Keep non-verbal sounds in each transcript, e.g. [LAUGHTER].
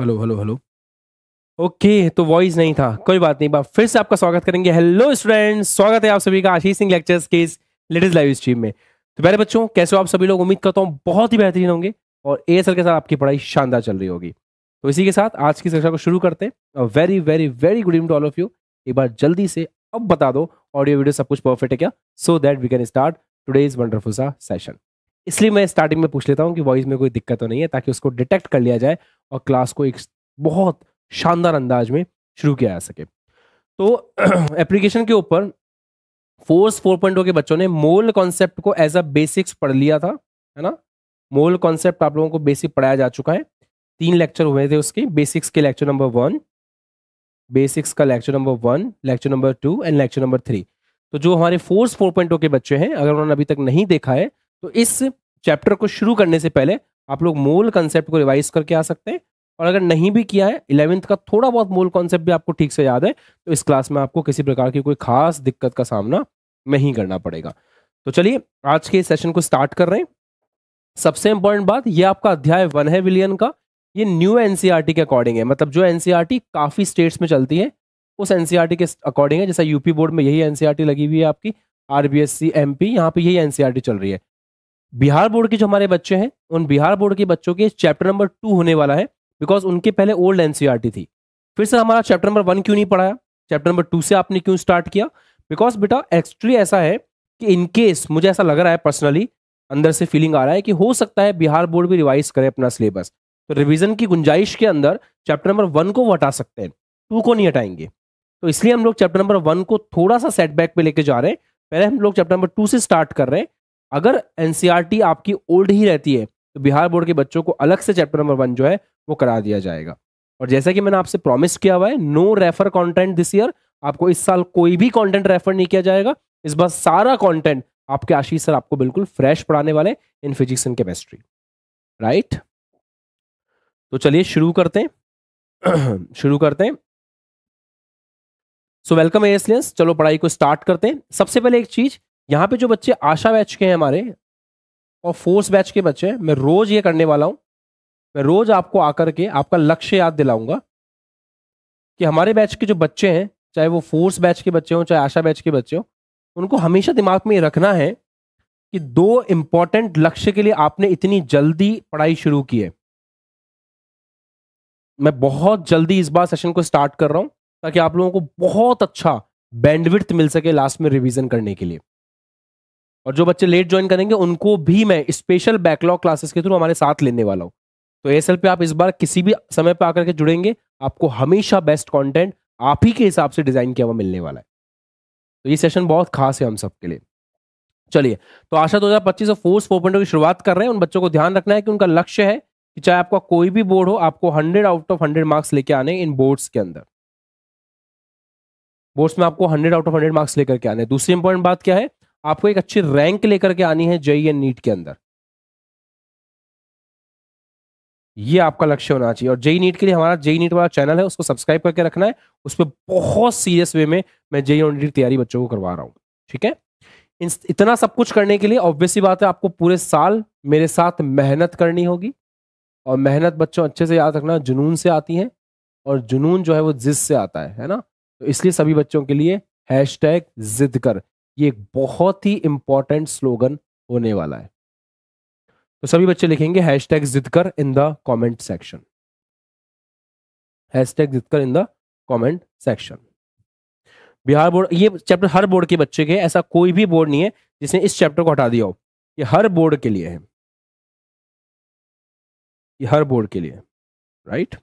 Hello hello hello okay तो voice नहीं था कोई बात नहीं बात फिर से आपका स्वागत करेंगे हेलो स्टूडेंट्स स्वागत है आप सभी का आशीष सिंह लेक्चर्स के इस लेटेस्ट लाइव स्ट्रीम में तो मेरे बच्चों कैसे हो आप सभी लोग उम्मीद करता हूँ बहुत ही बेहतरीन होंगे और ए के साथ आपकी पढ़ाई शानदार चल रही होगी तो इसी के साथ आज की कक्षा को शुरू करते हैं very very very good evening to all of you एक बार जल्दी से अब बता दो ऑडियो वीडियो सब कुछ परफेक्ट है क्या so that we can start today's is wonderful session इसलिए मैं स्टार्टिंग में पूछ लेता हूँ कि वॉइस में कोई दिक्कत तो नहीं है ताकि उसको डिटेक्ट कर लिया जाए और क्लास को एक बहुत शानदार अंदाज में शुरू किया जा सके तो एप्लीकेशन [CLEARS THROAT] के ऊपर फोर्स फोर पॉइंट के बच्चों ने मोल कॉन्सेप्ट को एज अ बेसिक्स पढ़ लिया था है ना मोल कॉन्सेप्ट आप लोगों को बेसिक पढ़ाया जा चुका है तीन लेक्चर हुए थे उसके बेसिक्स के लेक्चर नंबर वन बेसिक्स का lecture number one lecture number two and lecture number three तो जो हमारे फोर्स फोर पॉइंट के बच्चे हैं अगर उन्होंने अभी तक नहीं देखा है तो इस चैप्टर को शुरू करने से पहले आप लोग मूल कंसेप्ट को रिवाइज करके आ सकते हैं और अगर नहीं भी किया है इलेवेंथ का थोड़ा बहुत मूल कॉन्सेप्ट भी आपको ठीक से याद है तो इस क्लास में आपको किसी प्रकार की कोई खास दिक्कत का सामना नहीं करना पड़ेगा तो चलिए आज के सेशन को स्टार्ट कर रहे हैं सबसे इंपॉर्टेंट बात ये आपका अध्याय वन है विलियन का ये न्यू एनसीईआरटी e के अकॉर्डिंग है मतलब जो एनसीईआरटी e काफी स्टेट्स में चलती है उस एनसीईआरटी e के अकॉर्डिंग है जैसा यूपी बोर्ड में यही एनसीईआरटी लगी हुई है आपकी आरबीएससी एमपी यहाँ पे यही एनसीईआरटी चल रही है बिहार बोर्ड के जो हमारे बच्चे हैं उन बिहार बोर्ड के बच्चों के चैप्टर नंबर टू होने वाला है बिकॉज उनके पहले ओल्ड एनसीआरटी e थी फिर सर हमारा चैप्टर नंबर वन क्यों नहीं पढ़ाया चैप्टर नंबर टू से आपने क्यों स्टार्ट किया बिकॉज बेटा एक्चुअली ऐसा है कि इनकेस मुझे ऐसा लग रहा है पर्सनली अंदर से फीलिंग आ रहा है कि हो सकता है बिहार बोर्ड भी रिवाइज करे अपना सिलेबस तो रिविजन की गुंजाइश के अंदर चैप्टर नंबर वन को वो हटा सकते हैं टू को नहीं हटाएंगे तो इसलिए हम लोग चैप्टर नंबर वन को थोड़ा सा सेटबैक पे लेके जा रहे हैं पहले हम लोग चैप्टर नंबर टू से स्टार्ट कर रहे हैं अगर एन e आपकी ओल्ड ही रहती है तो बिहार बोर्ड के बच्चों को अलग से चैप्टर नंबर वन जो है वो करा दिया जाएगा और जैसा कि मैंने आपसे प्रॉमिस किया हुआ है no refer content this year आपको इस साल कोई भी कंटेंट रेफर नहीं किया जाएगा इस बार सारा कंटेंट आपके आशीष सर आपको बिल्कुल फ्रेश पढ़ाने वाले in physics and chemistry right तो चलिए शुरू करते हैं [CLEARS THROAT] शुरू करते हैं सो वेलकम एयरसलियंस चलो पढ़ाई को स्टार्ट करते हैं सबसे पहले एक चीज यहाँ पे जो बच्चे आशा बैच के हैं हमारे और फोर्स बैच के बच्चे हैं मैं रोज ये करने वाला हूँ मैं रोज आपको आकर के आपका लक्ष्य याद दिलाऊंगा कि हमारे बैच के जो बच्चे हैं चाहे वो फोर्स बैच के बच्चे हों चाहे आशा बैच के बच्चे हों उनको हमेशा दिमाग में ये रखना है कि दो इम्पॉर्टेंट लक्ष्य के लिए आपने इतनी जल्दी पढ़ाई शुरू की है मैं बहुत जल्दी इस बार सेशन को स्टार्ट कर रहा हूँ ताकि आप लोगों को बहुत अच्छा बैंडविड्थ मिल सके लास्ट में रिवीजन करने के लिए और जो बच्चे लेट ज्वाइन करेंगे उनको भी मैं स्पेशल बैकलॉग क्लासेस के थ्रू हमारे साथ लेने वाला हूँ तो एस पे आप इस बार किसी भी समय पर आकर के जुड़ेंगे आपको हमेशा बेस्ट कॉन्टेंट आप ही के हिसाब से डिजाइन किया हुआ मिलने वाला है तो ये सेशन बहुत खास है हम सबके लिए चलिए तो आशा दो हजार पच्चीस फोर्स फोर oh की शुरुआत कर रहे हैं उन बच्चों को ध्यान रखना है कि उनका लक्ष्य है कि चाहे आपका कोई भी बोर्ड हो आपको 100 आउट ऑफ 100 मार्क्स लेके आने इन बोर्ड्स के अंदर बोर्ड्स में आपको 100 आउट ऑफ 100 मार्क्स लेकर के आने दूसरी इंपॉर्टेंट बात क्या है आपको एक अच्छी रैंक लेकर के आनी है जेई एंड नीट के अंदर ये आपका लक्ष्य होना चाहिए और जेई नीट e के लिए हमारा जेई नीट e वाला चैनल है उसको सब्सक्राइब करके रखना है उस पर बहुत सीरियस वे में मैं जेई और नीट तैयारी बच्चों को करवा रहा हूँ ठीक है इतना सब कुछ करने के लिए ऑब्वियसली बात है आपको पूरे साल मेरे साथ मेहनत करनी होगी और मेहनत बच्चों अच्छे से याद रखना जुनून से आती है और जुनून जो है वो जिद से आता है है ना तो इसलिए सभी बच्चों के लिए हैश टैग जिद कर ये एक बहुत ही इंपॉर्टेंट स्लोगन होने वाला है तो सभी बच्चे लिखेंगे हैश टैग जिदकर in the comment section hash tag जिदकर in the comment section Bihar board ये चैप्टर हर बोर्ड के बच्चे के ऐसा कोई भी बोर्ड नहीं है जिसने इस चैप्टर को हटा दिया हो ये हर बोर्ड के लिए है ये हर बोर्ड के लिए राइट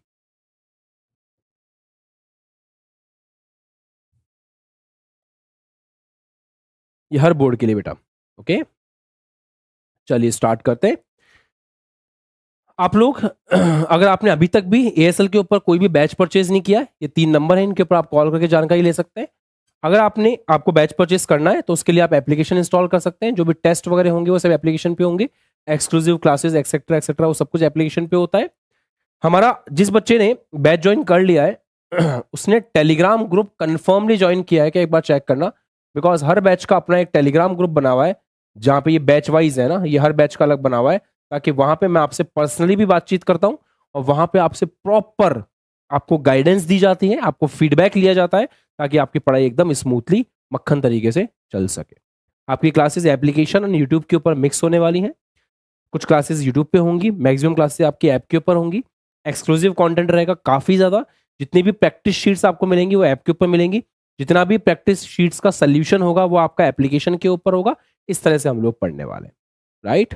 ये हर बोर्ड के लिए बेटा ओके चलिए स्टार्ट करते हैं आप लोग [CLEARS THROAT] अगर आपने अभी तक भी ए के ऊपर कोई भी बैच परचेज नहीं किया ये तीन नंबर है इनके ऊपर आप कॉल करके जानकारी ले सकते हैं अगर आपने आपको बैच परचेज करना है तो उसके लिए आप एप्लीकेशन इंस्टॉल कर सकते हैं जो भी टेस्ट वगैरह होंगे वो सब एप्लीकेशन पे होंगे एक्सक्लूसिव क्लासेस एक्सेट्रा एक्सेट्रा वो सब कुछ एप्लीकेशन पे होता है हमारा जिस बच्चे ने बैच ज्वाइन कर लिया है [CLEARS THROAT] उसने टेलीग्राम ग्रुप कन्फर्मली ज्वाइन किया है कि एक बार चेक करना बिकॉज हर बैच का अपना एक टेलीग्राम ग्रुप बना हुआ है जहाँ पे ये बैच वाइज है ना ये हर बैच का अलग बना हुआ है ताकि वहाँ पे मैं आपसे पर्सनली भी बातचीत करता हूँ और वहाँ पे आपसे प्रॉपर आपको गाइडेंस दी जाती है आपको फीडबैक लिया जाता है ताकि आपकी पढ़ाई एकदम स्मूथली मक्खन तरीके से चल सके आपकी क्लासेस एप्लीकेशन और यूट्यूब के ऊपर मिक्स होने वाली हैं कुछ क्लासेज यूट्यूब पे होंगी मैक्सिमम क्लासेस आपकी ऐप के ऊपर होंगी एक्सक्लूसिव कॉन्टेंट रहेगा काफ़ी ज़्यादा जितनी भी प्रैक्टिस शीट्स आपको मिलेंगी वो ऐप के ऊपर मिलेंगी जितना भी प्रैक्टिस शीट्स का सोल्यूशन होगा वो आपका एप्लीकेशन के ऊपर होगा इस तरह से हम लोग पढ़ने वाले हैं राइट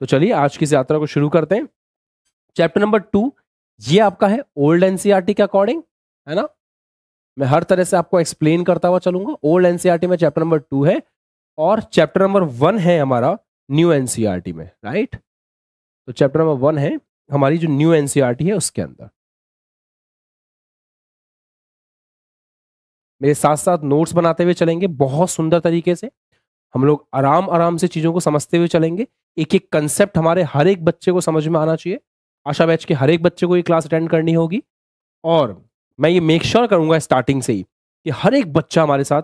तो चलिए आज की इस यात्रा को शुरू करते हैं चैप्टर नंबर टू ये आपका है ओल्ड एनसीईआरटी e के अकॉर्डिंग है ना मैं हर तरह से आपको एक्सप्लेन करता हुआ चलूंगा ओल्ड एनसीईआरटी e में चैप्टर नंबर टू है और चैप्टर नंबर वन है हमारा न्यू एनसीईआरटी e में राइट तो चैप्टर नंबर वन है हमारी जो न्यू एनसीईआरटी है उसके अंदर मेरे साथ साथ नोट्स बनाते हुए चलेंगे बहुत सुंदर तरीके से हम लोग आराम आराम से चीज़ों को समझते हुए चलेंगे एक एक कंसेप्ट हमारे हर एक बच्चे को समझ में आना चाहिए आशा बैच के हर एक बच्चे को ये क्लास अटेंड करनी होगी और मैं ये मेक श्योर sure करूंगा स्टार्टिंग से ही कि हर एक बच्चा हमारे साथ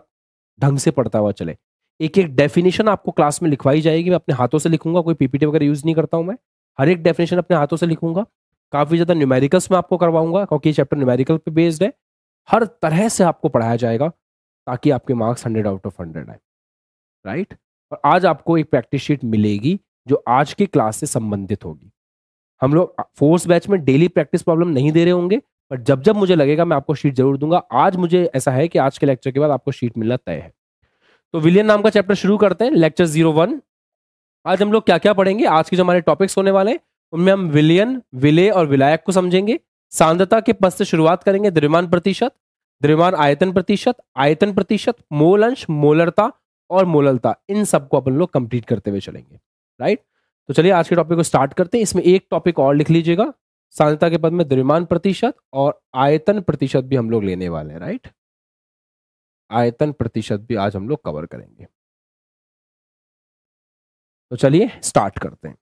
ढंग से पढ़ता हुआ चले एक एक डेफिनेशन आपको क्लास में लिखवाई जाएगी मैं अपने हाथों से लिखूंगा कोई पीपीटी वगैरह यूज़ नहीं करता हूँ मैं हर एक डेफिनेशन अपने हाथों से लिखूंगा काफ़ी ज़्यादा न्यूमेरिकल्स में आपको करवाऊंगा क्योंकि ये चैप्टर न्यूमेरिकल पे बेस्ड है हर तरह से आपको पढ़ाया जाएगा ताकि आपके marks hundred out of hundred आए राइट और आज आपको एक प्रैक्टिस शीट मिलेगी जो आज की क्लास से संबंधित होगी हम लोग फोर्थ बैच में डेली प्रैक्टिस प्रॉब्लम नहीं दे रहे होंगे पर जब जब मुझे लगेगा मैं आपको शीट जरूर दूंगा आज मुझे ऐसा है कि आज के लेक्चर के बाद आपको शीट मिलना तय है तो विलियन नाम का चैप्टर शुरू करते हैं लेक्चर जीरो वन आज हम लोग क्या क्या पढ़ेंगे आज के जो हमारे टॉपिक्स होने वाले हैं उनमें हम विलियन विले और विलायक को समझेंगे सांद्रता के पद से शुरुआत करेंगे द्रव्यमान प्रतिशत द्रव्यमान आयतन प्रतिशत आयतन प्रतिशत मोल अंश मोलरता और मोललता इन सबको अपन लोग कंप्लीट करते हुए चलेंगे राइट तो चलिए आज के टॉपिक को स्टार्ट करते हैं इसमें एक टॉपिक और लिख लीजिएगा सांद्रता के पद में द्रव्यमान प्रतिशत और आयतन प्रतिशत भी हम लोग लेने वाले हैं राइट आयतन प्रतिशत भी आज हम लोग कवर करेंगे तो चलिए स्टार्ट करते हैं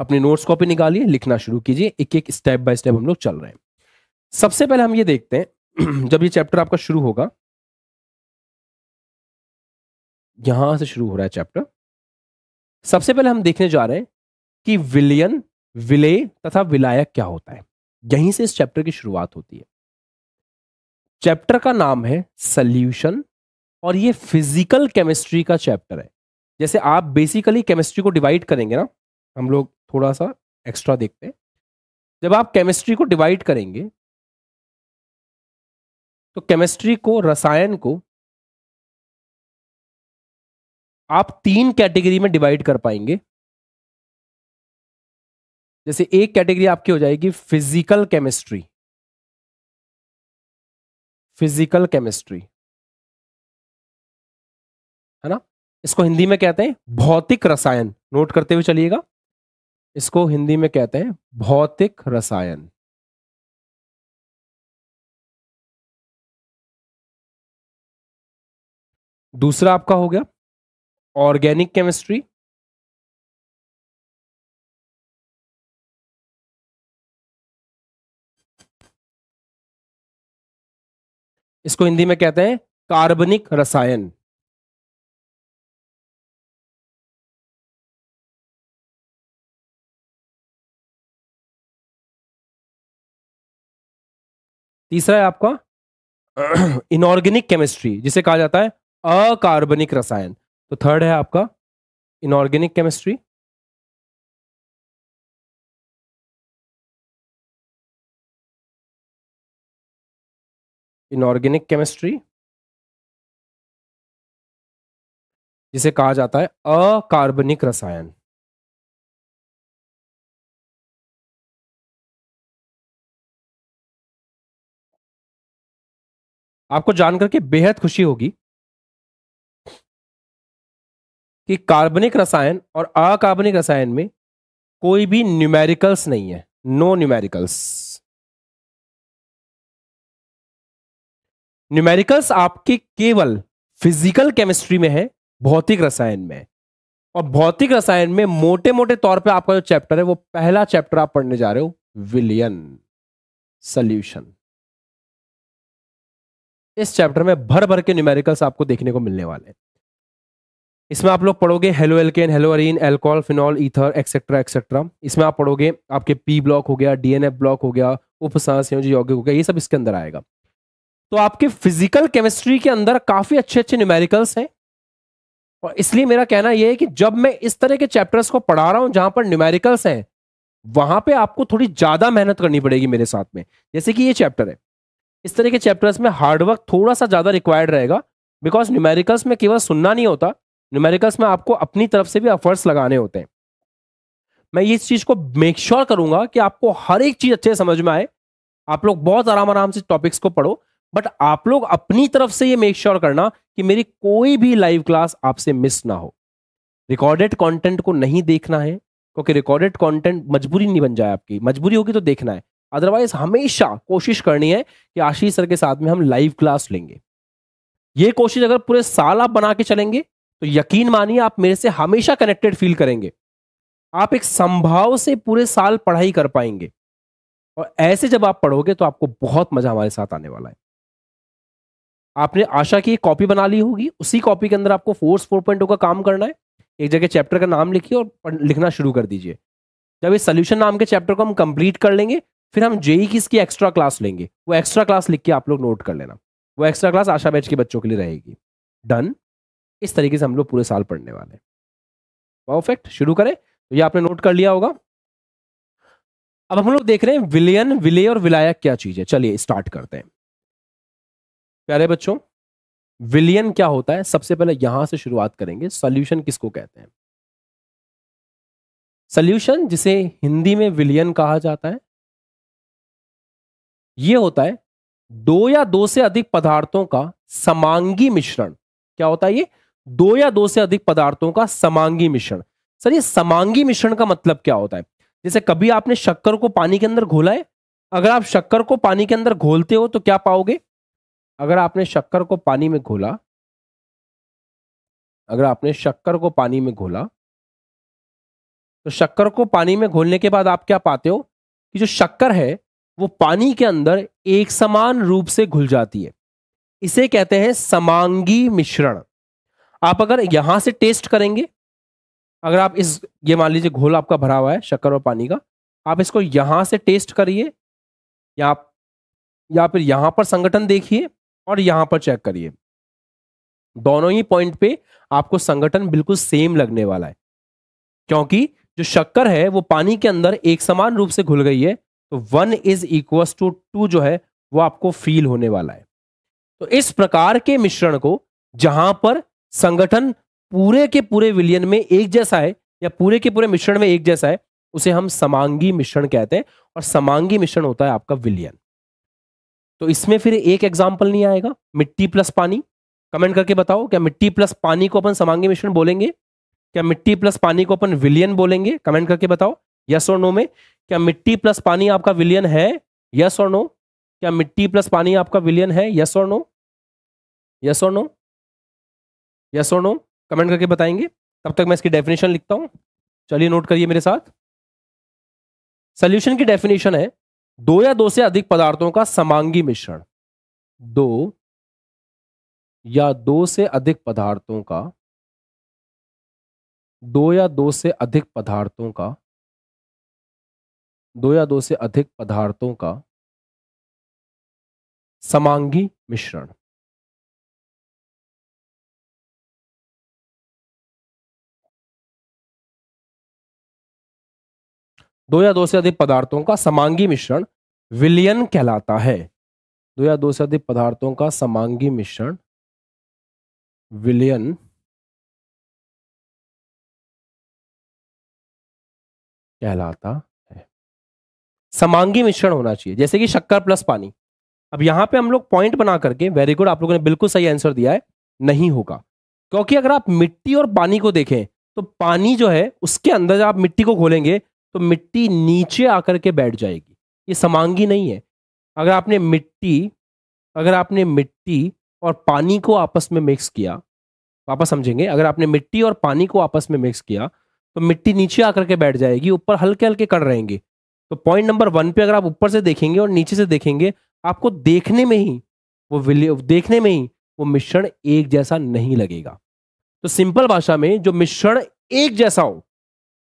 अपने नोट्स कॉपी निकालिए लिखना शुरू कीजिए एक एक स्टेप बाय स्टेप हम लोग चल रहे हैं सबसे पहले हम ये देखते हैं [CLEARS THROAT] जब ये चैप्टर आपका शुरू होगा यहां से शुरू हो रहा है चैप्टर सबसे पहले हम देखने जा रहे हैं कि विलियन विलय तथा विलायक क्या होता है यहीं से इस चैप्टर की शुरुआत होती है चैप्टर का नाम है सल्यूशन और ये फिजिकल केमिस्ट्री का चैप्टर है जैसे आप बेसिकली केमिस्ट्री को डिवाइड करेंगे ना हम लोग थोड़ा सा एक्स्ट्रा देखते हैं जब आप केमिस्ट्री को डिवाइड करेंगे तो केमिस्ट्री को रसायन को आप तीन कैटेगरी में डिवाइड कर पाएंगे जैसे एक कैटेगरी आपकी हो जाएगी फिजिकल केमिस्ट्री फिजिकल केमिस्ट्री है ना इसको हिंदी में कहते हैं भौतिक रसायन नोट करते हुए चलिएगा इसको हिंदी में कहते हैं भौतिक रसायन दूसरा आपका हो गया ऑर्गेनिक केमिस्ट्री इसको हिंदी में कहते हैं कार्बनिक रसायन तीसरा है आपका इनऑर्गेनिक [CLEARS THROAT] केमिस्ट्री जिसे कहा जाता है अकार्बनिक रसायन तो थर्ड है आपका इनऑर्गेनिक केमिस्ट्री इनऑर्गेनिक केमिस्ट्री जिसे कहा जाता है अकार्बनिक रसायन आपको जानकर के बेहद खुशी होगी कि कार्बनिक रसायन और अकार्बनिक रसायन में कोई भी न्यूमेरिकल्स नहीं है नो न्यूमेरिकल्स न्यूमेरिकल्स आपके केवल फिजिकल केमिस्ट्री में है भौतिक रसायन में और भौतिक रसायन में मोटे मोटे तौर पे आपका जो चैप्टर है वो पहला चैप्टर आप पढ़ने जा रहे हो विलियन सल्यूशन इस चैप्टर में भर भर के न्यूमेरिकल्स आपको देखने को मिलने वाले हैं इसमें आप लोग पढ़ोगे haloalkane haloarene alcohol phenol ether etcetera etcetera इसमें आप पढ़ोगे आपके पी ब्लॉक हो गया डीएनएफ ब्लॉक हो गया उपसांस यौगिक हो गया ये सब इसके अंदर आएगा तो आपके फिजिकल केमिस्ट्री के अंदर काफी अच्छे अच्छे न्यूमेरिकल्स हैं और इसलिए मेरा कहना यह है कि जब मैं इस तरह के चैप्टर्स को पढ़ा रहा हूं जहां पर न्यूमेरिकल्स हैं वहां पे आपको थोड़ी ज्यादा मेहनत करनी पड़ेगी मेरे साथ में जैसे कि ये चैप्टर है इस तरह के चैप्टर्स में हार्डवर्क थोड़ा सा ज़्यादा रिक्वायर्ड रहेगा बिकॉज न्यूमेरिकल्स में केवल सुनना नहीं होता न्यूमेरिकल्स में आपको अपनी तरफ से भी एफर्ट्स लगाने होते हैं मैं इस चीज़ को मेक श्योर sure करूंगा कि आपको हर एक चीज़ अच्छे समझ में आए आप लोग बहुत आराम आराम से टॉपिक्स को पढ़ो बट आप लोग अपनी तरफ से ये मेक श्योर sure करना कि मेरी कोई भी लाइव क्लास आपसे मिस ना हो रिकॉर्डेड कॉन्टेंट को नहीं देखना है क्योंकि रिकॉर्डेड कॉन्टेंट मजबूरी नहीं बन जाए आपकी मजबूरी होगी तो देखना है अदरवाइज हमेशा कोशिश करनी है कि आशीष सर के साथ में हम लाइव क्लास लेंगे ये कोशिश अगर पूरे साल आप बना के चलेंगे तो यकीन मानिए आप मेरे से हमेशा कनेक्टेड फील करेंगे आप एक संभाव से पूरे साल पढ़ाई कर पाएंगे और ऐसे जब आप पढ़ोगे तो आपको बहुत मजा हमारे साथ आने वाला है आपने आशा की कॉपी बना ली होगी उसी कॉपी के अंदर आपको फोर्स फोर पॉइंट का काम करना है एक जगह चैप्टर का नाम लिखिए और लिखना शुरू कर दीजिए जब इस सोल्यूशन नाम के चैप्टर को हम कंप्लीट कर लेंगे फिर हम जेई की इसकी एक्स्ट्रा क्लास लेंगे वो एक्स्ट्रा क्लास लिख के आप लोग नोट कर लेना वो एक्स्ट्रा क्लास आशा बैच के बच्चों के लिए रहेगी डन इस तरीके से हम लोग पूरे साल पढ़ने वाले हैं परफेक्ट शुरू करें तो ये आपने नोट कर लिया होगा अब हम लोग देख रहे हैं विलियन विलय और विलायक क्या चीज है चलिए स्टार्ट करते हैं प्यारे बच्चों विलियन क्या होता है सबसे पहले यहां से शुरुआत करेंगे सोल्यूशन किसको कहते हैं सोल्यूशन जिसे हिंदी में विलियन कहा जाता है यह होता है दो या दो से अधिक पदार्थों का समांगी मिश्रण क्या होता है ये दो या दो से अधिक पदार्थों का समांगी मिश्रण सर ये समांगी मिश्रण का मतलब क्या होता है जैसे कभी आपने शक्कर को पानी के अंदर घोला है अगर आप शक्कर को पानी के अंदर घोलते हो तो क्या पाओगे अगर आपने शक्कर को पानी में घोला अगर आपने शक्कर को पानी में घोला तो शक्कर को पानी में घोलने के बाद आप क्या पाते हो कि जो शक्कर है वो पानी के अंदर एक समान रूप से घुल जाती है इसे कहते हैं समांगी मिश्रण आप अगर यहां से टेस्ट करेंगे अगर आप इस ये मान लीजिए घोल आपका भरा हुआ है शक्कर और पानी का आप इसको यहां से टेस्ट करिए या या फिर यहां पर संगठन देखिए और यहां पर चेक करिए दोनों ही पॉइंट पे आपको संगठन बिल्कुल सेम लगने वाला है क्योंकि जो शक्कर है वो पानी के अंदर एक समान रूप से घुल गई है तो one is equal to two जो है वो आपको फील होने वाला है तो इस प्रकार के मिश्रण को जहां पर संगठन पूरे के पूरे विलियन में एक जैसा है या पूरे के पूरे मिश्रण में एक जैसा है उसे हम समांगी मिश्रण कहते हैं और समांगी मिश्रण होता है आपका विलियन तो इसमें फिर एक एग्जाम्पल नहीं आएगा मिट्टी प्लस पानी कमेंट करके बताओ क्या मिट्टी प्लस पानी को अपन समांगी मिश्रण बोलेंगे क्या मिट्टी प्लस पानी को अपन विलियन बोलेंगे कमेंट करके बताओ यस और नो में क्या मिट्टी प्लस पानी आपका विलियन है यस और नो क्या मिट्टी प्लस पानी आपका विलियन है यस और नो यस और नो यस और नो कमेंट करके बताएंगे तब तक मैं इसकी डेफिनेशन लिखता हूं चलिए नोट करिए मेरे साथ सोल्यूशन की डेफिनेशन है दो या दो से अधिक पदार्थों का समांगी मिश्रण दो या दो से अधिक पदार्थों का दो या दो से अधिक पदार्थों का दो या दो से अधिक पदार्थों का समांगी मिश्रण दो या दो से अधिक पदार्थों का समांगी मिश्रण विलियन कहलाता है दो या दो से अधिक पदार्थों का समांगी मिश्रण विलियन कहलाता समांगी मिश्रण होना चाहिए जैसे कि शक्कर प्लस पानी अब यहां पे हम लोग पॉइंट बना करके वेरी गुड आप लोगों ने बिल्कुल सही आंसर दिया है नहीं होगा क्योंकि अगर आप मिट्टी और पानी को देखें तो पानी जो है उसके अंदर जब आप मिट्टी को खोलेंगे तो मिट्टी नीचे आकर के बैठ जाएगी ये समांगी नहीं है अगर आपने मिट्टी अगर आपने मिट्टी और पानी को आपस में मिक्स किया वापस तो समझेंगे अगर आपने मिट्टी और पानी को आपस में मिक्स किया तो मिट्टी नीचे आकर के बैठ जाएगी ऊपर हल्के हल्के कण रहेंगे तो पॉइंट नंबर वन पे अगर आप ऊपर से देखेंगे और नीचे से देखेंगे आपको देखने में ही वो देखने में ही वो मिश्रण एक जैसा नहीं लगेगा तो सिंपल भाषा में जो मिश्रण एक जैसा हो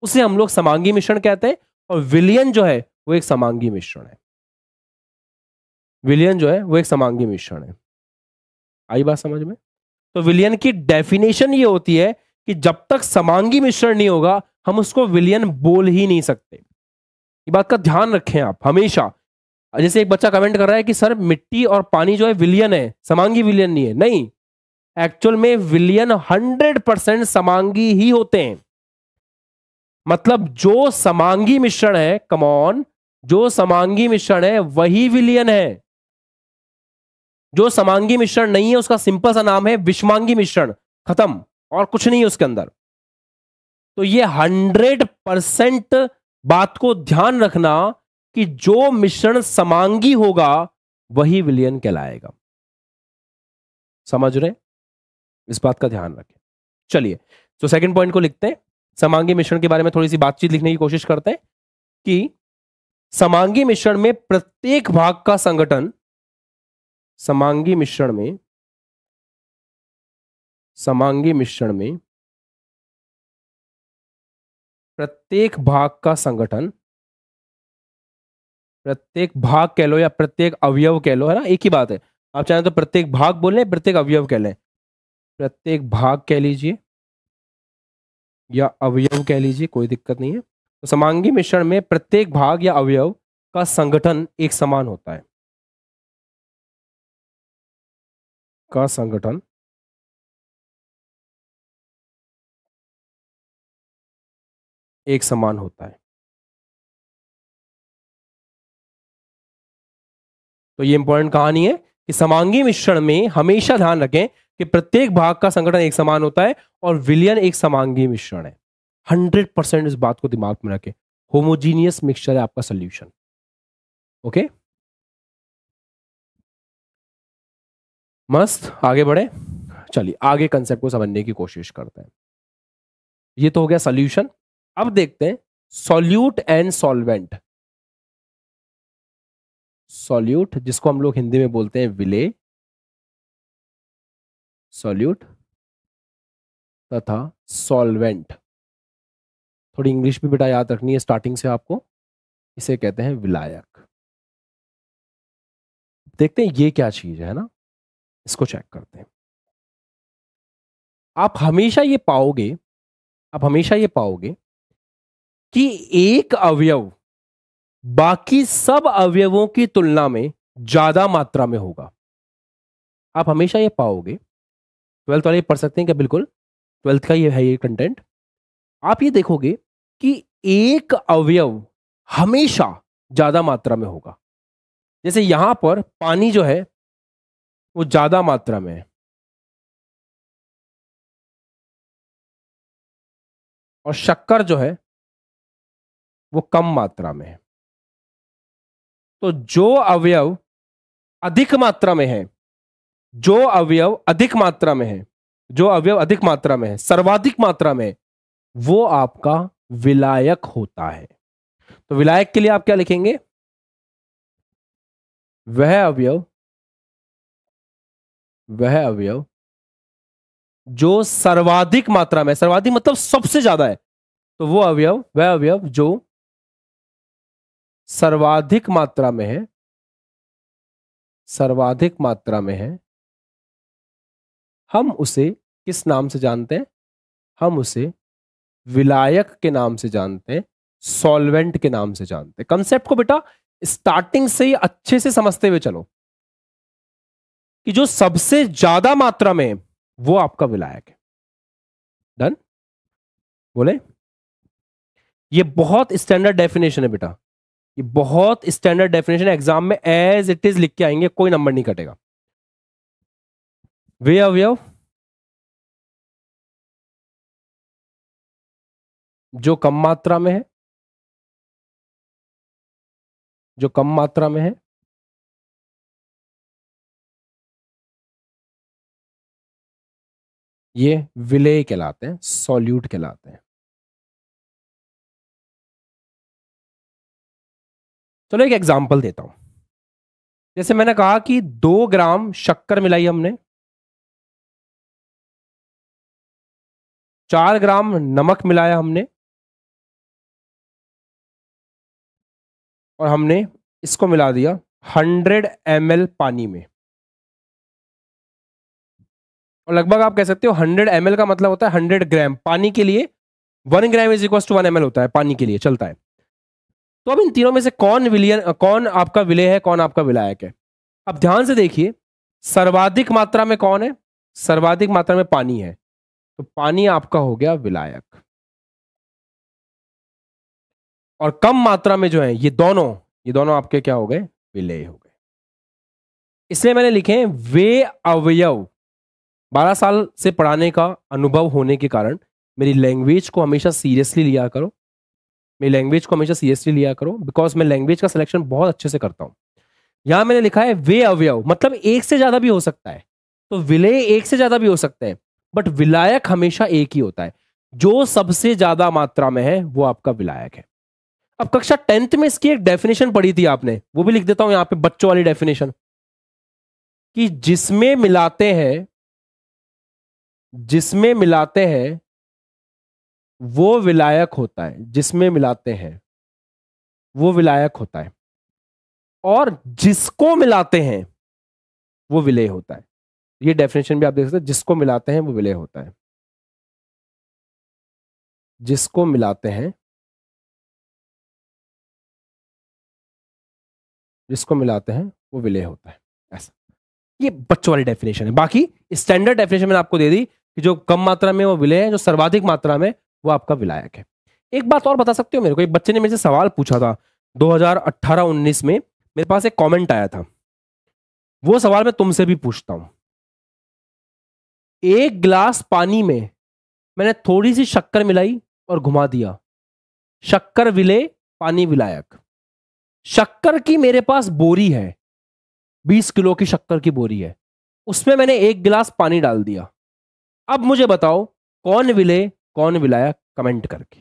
उसे हम लोग समांगी मिश्रण कहते हैं और विलियन जो है वो एक समांगी मिश्रण है विलियन जो है वो एक समांगी मिश्रण है आई बात समझ में तो विलियन की डेफिनेशन ये होती है कि जब तक समांगी मिश्रण नहीं होगा हम उसको विलियन बोल ही नहीं सकते ये बात का ध्यान रखें आप हमेशा जैसे एक बच्चा कमेंट कर रहा है कि सर मिट्टी और पानी जो है विलियन है समांगी विलियन नहीं है नहीं एक्चुअल में विलियन हंड्रेड परसेंट समांगी ही होते हैं मतलब जो समांगी मिश्रण है कमॉन जो समांगी मिश्रण है वही विलियन है जो समांगी मिश्रण नहीं है उसका सिंपल सा नाम है विषमांगी मिश्रण खत्म और कुछ नहीं है उसके अंदर तो ये हंड्रेड परसेंट बात को ध्यान रखना कि जो मिश्रण समांगी होगा वही विलयन कहलाएगा समझ रहे इस बात का ध्यान रखें चलिए तो सेकंड पॉइंट को लिखते हैं समांगी मिश्रण के बारे में थोड़ी सी बातचीत लिखने की कोशिश करते हैं कि समांगी मिश्रण में प्रत्येक भाग का संगठन समांगी मिश्रण में समांगी मिश्रण में प्रत्येक भाग का संगठन प्रत्येक भाग कह लो या प्रत्येक अवयव कह लो है ना एक ही बात है आप चाहें तो प्रत्येक भाग लें प्रत्येक अवयव कह लें प्रत्येक भाग कह लीजिए या अवयव कह लीजिए कोई दिक्कत नहीं है तो समांगी मिश्रण में प्रत्येक भाग या अवयव का संगठन एक समान होता है का संगठन एक समान होता है तो ये इंपॉर्टेंट कहानी है कि समांगी मिश्रण में हमेशा ध्यान रखें कि प्रत्येक भाग का संगठन एक समान होता है और विलयन एक समांगी मिश्रण है हंड्रेड परसेंट इस बात को दिमाग में रखें होमोजीनियस मिक्सचर है आपका सोल्यूशन ओके मस्त आगे बढ़े चलिए आगे कंसेप्ट को समझने की कोशिश करते हैं ये तो हो गया सोल्यूशन अब देखते हैं सॉल्यूट एंड सॉल्वेंट सॉल्यूट जिसको हम लोग हिंदी में बोलते हैं विले सॉल्यूट तथा सॉल्वेंट थोड़ी इंग्लिश भी बेटा याद रखनी है स्टार्टिंग से आपको इसे कहते हैं विलायक देखते हैं ये क्या चीज है ना इसको चेक करते हैं आप हमेशा ये पाओगे आप हमेशा ये पाओगे कि एक अवयव बाकी सब अवयवों की तुलना में ज्यादा मात्रा में होगा आप हमेशा ये पाओगे ट्वेल्थ वाले पढ़ सकते हैं क्या बिल्कुल ट्वेल्थ का ये है ये कंटेंट आप ये देखोगे कि एक अवयव हमेशा ज्यादा मात्रा में होगा जैसे यहां पर पानी जो है वो ज्यादा मात्रा में है और शक्कर जो है वो कम मात्रा में है तो जो अवयव अधिक मात्रा में है जो अवयव अधिक मात्रा में है जो अवयव अधिक मात्रा में है सर्वाधिक मात्रा में वो आपका विलायक होता है तो विलायक के लिए आप क्या लिखेंगे वह अवयव वह अवयव जो सर्वाधिक मात्रा में सर्वाधिक मतलब सबसे ज्यादा है तो वो अवयव वह अवयव जो सर्वाधिक मात्रा में है सर्वाधिक मात्रा में है हम उसे किस नाम से जानते हैं हम उसे विलायक के नाम से जानते हैं सॉल्वेंट के नाम से जानते हैं कंसेप्ट को बेटा स्टार्टिंग से ही अच्छे से समझते हुए चलो कि जो सबसे ज्यादा मात्रा में वो आपका विलायक है डन बोले ये बहुत स्टैंडर्ड डेफिनेशन है बेटा ये बहुत स्टैंडर्ड डेफिनेशन एग्जाम में एज इट इज लिख के आएंगे कोई नंबर नहीं कटेगा वे अवय जो कम मात्रा में है जो कम मात्रा में है ये विलेय कहलाते हैं सॉल्यूट कहलाते हैं चलो एक एग्जाम्पल देता हूं जैसे मैंने कहा कि दो ग्राम शक्कर मिलाई हमने चार ग्राम नमक मिलाया हमने और हमने इसको मिला दिया हंड्रेड एम पानी में और लगभग आप कह सकते हो हंड्रेड एम का मतलब होता है हंड्रेड ग्राम पानी के लिए one gram is equal to one M होता है पानी के लिए चलता है तो अब इन तीनों में से कौन विलियन कौन आपका विलय है कौन आपका विलायक है अब ध्यान से देखिए सर्वाधिक मात्रा में कौन है सर्वाधिक मात्रा में पानी है तो पानी आपका हो गया विलायक और कम मात्रा में जो है ये दोनों ये दोनों आपके क्या हो गए विलय हो गए इसलिए मैंने लिखे वे अवयव बारह साल से पढ़ाने का अनुभव होने के कारण मेरी लैंग्वेज को हमेशा सीरियसली लिया करो मेरी लैंग्वेज को हमेशा सी लिया करो बिकॉज मैं लैंग्वेज का सिलेक्शन बहुत अच्छे से करता हूँ यहाँ मैंने लिखा है वे अवयव मतलब एक से ज़्यादा भी हो सकता है तो विलय एक से ज़्यादा भी हो सकता है बट विलायक हमेशा एक ही होता है जो सबसे ज़्यादा मात्रा में है वो आपका विलायक है अब कक्षा टेंथ में इसकी एक डेफिनेशन पढ़ी थी आपने वो भी लिख देता हूं यहाँ पे बच्चों वाली डेफिनेशन कि जिसमें मिलाते हैं जिसमें मिलाते हैं वो विलायक होता है जिसमें मिलाते हैं वो विलायक होता है और जिसको मिलाते हैं वो विलय होता है ये डेफिनेशन भी आप देख सकते हैं जिसको मिलाते हैं वो विलय होता है जिसको मिलाते हैं जिसको मिलाते हैं वो विलय होता है ऐसा ये बच्चों वाली डेफिनेशन है बाकी स्टैंडर्ड डेफिनेशन मैंने आपको दे दी कि जो कम मात्रा में वो विलय है जो सर्वाधिक मात्रा में वो आपका विलायक है एक बात और बता सकते हो मेरे को एक बच्चे ने मेरे से सवाल पूछा था 2018-19 में मेरे पास एक कमेंट आया था वो सवाल मैं तुमसे भी पूछता हूं एक गिलास पानी में मैंने थोड़ी सी शक्कर मिलाई और घुमा दिया शक्कर विले पानी विलायक शक्कर की मेरे पास बोरी है बीस किलो की शक्कर की बोरी है उसमें मैंने एक गिलास पानी डाल दिया अब मुझे बताओ कौन विले कौन मिलाया कमेंट करके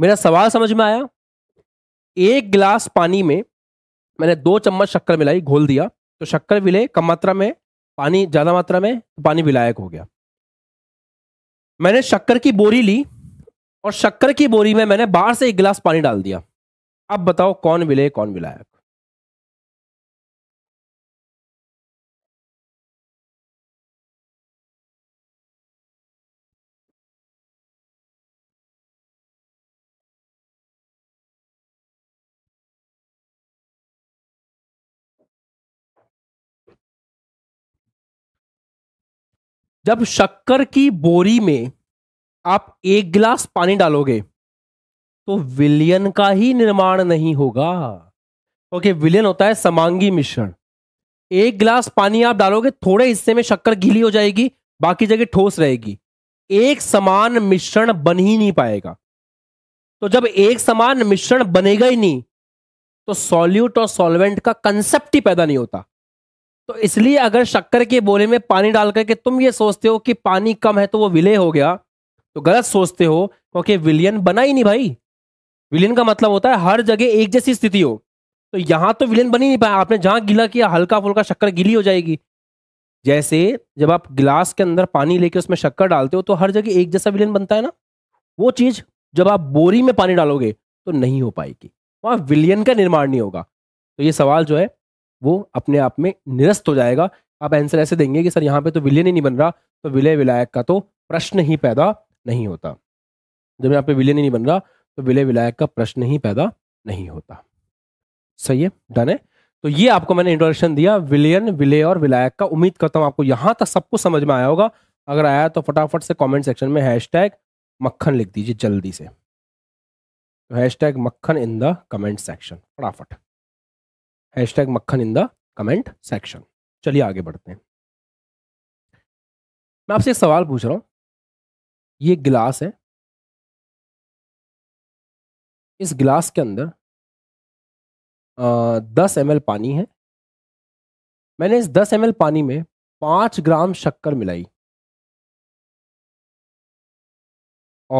मेरा सवाल समझ में आया एक गिलास पानी में मैंने दो चम्मच शक्कर मिलाई घोल दिया तो शक्कर मिले कम मात्रा में पानी ज्यादा मात्रा में तो पानी विलायक हो गया मैंने शक्कर की बोरी ली और शक्कर की बोरी में मैंने बाहर से एक गिलास पानी डाल दिया अब बताओ कौन मिले कौन विलायक जब शक्कर की बोरी में आप एक गिलास पानी डालोगे तो विलियन का ही निर्माण नहीं होगा ओके विलियन होता है समांगी मिश्रण एक गिलास पानी आप डालोगे थोड़े हिस्से में शक्कर गीली हो जाएगी बाकी जगह ठोस रहेगी एक समान मिश्रण बन ही नहीं पाएगा तो जब एक समान मिश्रण बनेगा ही नहीं तो सॉल्यूट और सॉल्वेंट का कंसेप्ट ही पैदा नहीं होता तो इसलिए अगर शक्कर के बोले में पानी डाल करके तुम ये सोचते हो कि पानी कम है तो वो विलय हो गया तो गलत सोचते हो क्योंकि विलियन बना ही नहीं भाई विलियन का मतलब होता है हर जगह एक जैसी स्थिति हो तो यहां तो विलियन बनी नहीं पाया आपने जहां गीला किया हल्का फुल्का शक्कर गीली हो जाएगी जैसे जब आप गिलास के अंदर पानी लेके उसमें शक्कर डालते हो तो हर जगह एक जैसा विलियन बनता है ना वो चीज जब आप बोरी में पानी डालोगे तो नहीं हो पाएगी वहां विलियन का निर्माण नहीं होगा तो ये सवाल जो है वो अपने आप में निरस्त हो जाएगा आप आंसर ऐसे देंगे कि सर यहाँ पे तो विलय ही नहीं बन रहा तो विलय विलायक का तो प्रश्न ही पैदा नहीं होता जब यहाँ पे विलय ही नहीं बन रहा तो विलय विलायक का प्रश्न ही पैदा नहीं होता सही है डन है तो ये आपको मैंने इंट्रोडक्शन दिया विलयन विलय और विलायक का उम्मीद करता हूँ आपको यहाँ तक सब कुछ समझ में आया होगा अगर आया तो फटाफट से कॉमेंट सेक्शन में हैश मक्खन लिख दीजिए जल्दी से तो हैशटैग मक्खन इन द कमेंट सेक्शन फटाफट हैश टैग मक्खन इन द कमेंट सेक्शन चलिए आगे बढ़ते हैं मैं आपसे एक सवाल पूछ रहा हूँ ये गिलास है इस गिलास के अंदर दस एम पानी है मैंने इस दस एम पानी में पाँच ग्राम शक्कर मिलाई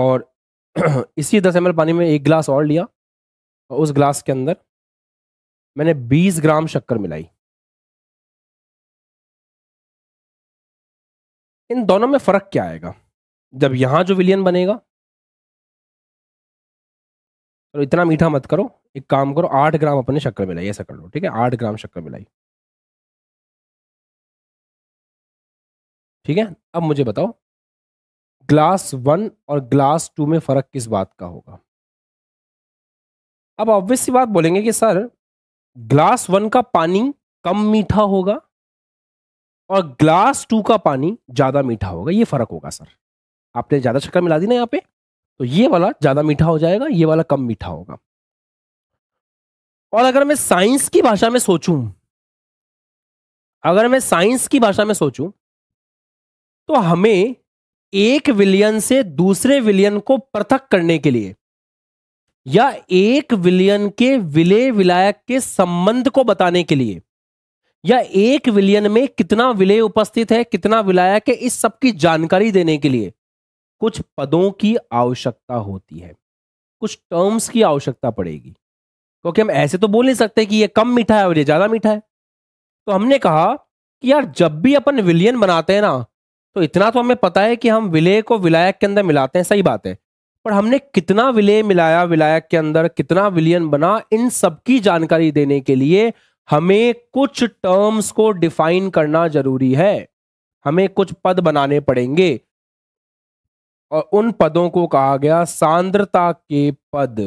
और [CLEARS THROAT] इसी दस एम पानी में एक गिलास और लिया और उस गिलास के अंदर मैंने 20 ग्राम शक्कर मिलाई इन दोनों में फर्क क्या आएगा जब यहां जो विलियन बनेगा तो इतना मीठा मत करो एक काम करो आठ ग्राम अपने शक्कर मिलाई ऐसा कर लो ठीक है आठ ग्राम शक्कर मिलाई ठीक है अब मुझे बताओ ग्लास वन और ग्लास टू में फर्क किस बात का होगा अब ऑब्वियस सी बात बोलेंगे कि सर ग्लास वन का पानी कम मीठा होगा और ग्लास टू का पानी ज्यादा मीठा होगा ये फर्क होगा सर आपने ज्यादा शक्कर मिला दी ना यहाँ पे तो ये वाला ज्यादा मीठा हो जाएगा ये वाला कम मीठा होगा और अगर मैं साइंस की भाषा में सोचूं अगर मैं साइंस की भाषा में सोचूं तो हमें एक विलियन से दूसरे विलियन को पृथक करने के लिए या एक विलियन के विलय विलायक के संबंध को बताने के लिए या एक विलियन में कितना विलय उपस्थित है कितना विलायक है इस सब की जानकारी देने के लिए कुछ पदों की आवश्यकता होती है कुछ टर्म्स की आवश्यकता पड़ेगी क्योंकि हम ऐसे तो बोल नहीं सकते कि ये कम मीठा है और ये ज्यादा मीठा है तो हमने कहा कि यार जब भी अपन विलियन बनाते हैं ना तो इतना तो हमें पता है कि हम विलय को विलायक के अंदर मिलाते हैं सही बात है पर हमने कितना विलय मिलाया विलायक के अंदर कितना विलियन बना इन सब की जानकारी देने के लिए हमें कुछ टर्म्स को डिफाइन करना जरूरी है हमें कुछ पद बनाने पड़ेंगे और उन पदों को कहा गया सांद्रता के पद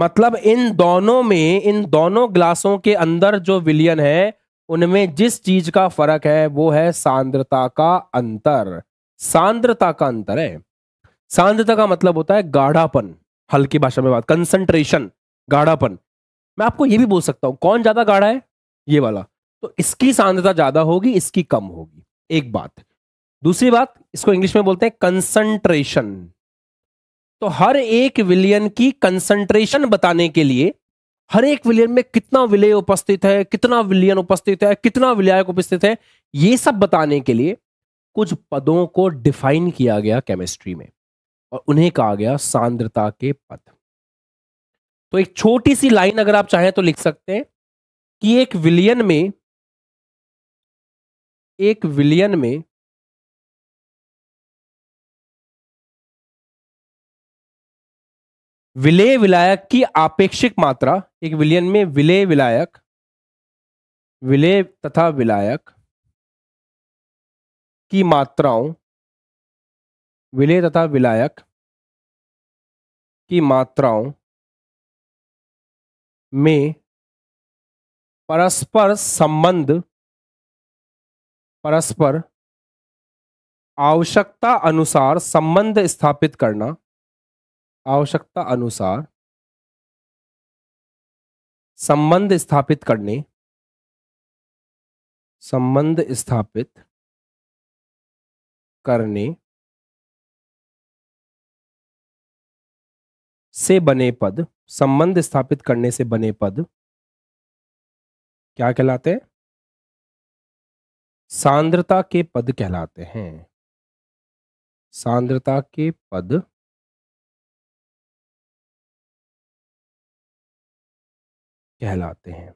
मतलब इन दोनों में इन दोनों ग्लासों के अंदर जो विलियन है उनमें जिस चीज का फर्क है वो है सांद्रता का अंतर सांद्रता का अंतर है सांद्रता का मतलब होता है गाढ़ापन हल्की भाषा में बात कंसंट्रेशन गाढ़ापन मैं आपको यह भी बोल सकता हूं कौन ज्यादा गाढ़ा है ये वाला तो इसकी सांद्रता ज्यादा होगी इसकी कम होगी एक बात दूसरी बात इसको इंग्लिश में बोलते हैं कंसंट्रेशन तो हर एक विलियन की कंसंट्रेशन बताने के लिए हर एक विलियन में कितना विलय उपस्थित है कितना विलियन उपस्थित है कितना विलयक उपस्थित है ये सब बताने के लिए कुछ पदों को डिफाइन किया गया केमिस्ट्री में और उन्हें कहा गया सांद्रता के पद तो एक छोटी सी लाइन अगर आप चाहें तो लिख सकते हैं कि एक विलियन में एक विलियन में विलय विलायक की आपेक्षिक मात्रा एक विलियन में विलय विलायक विलय तथा विलायक की मात्राओं विलय तथा विलायक की मात्राओं में परस्पर संबंध परस्पर आवश्यकता अनुसार संबंध स्थापित करना आवश्यकता अनुसार संबंध स्थापित करने संबंध स्थापित करने से बने पद संबंध स्थापित करने से बने पद क्या कहलाते हैं सांद्रता के पद कहलाते हैं सांद्रता के पद कहलाते हैं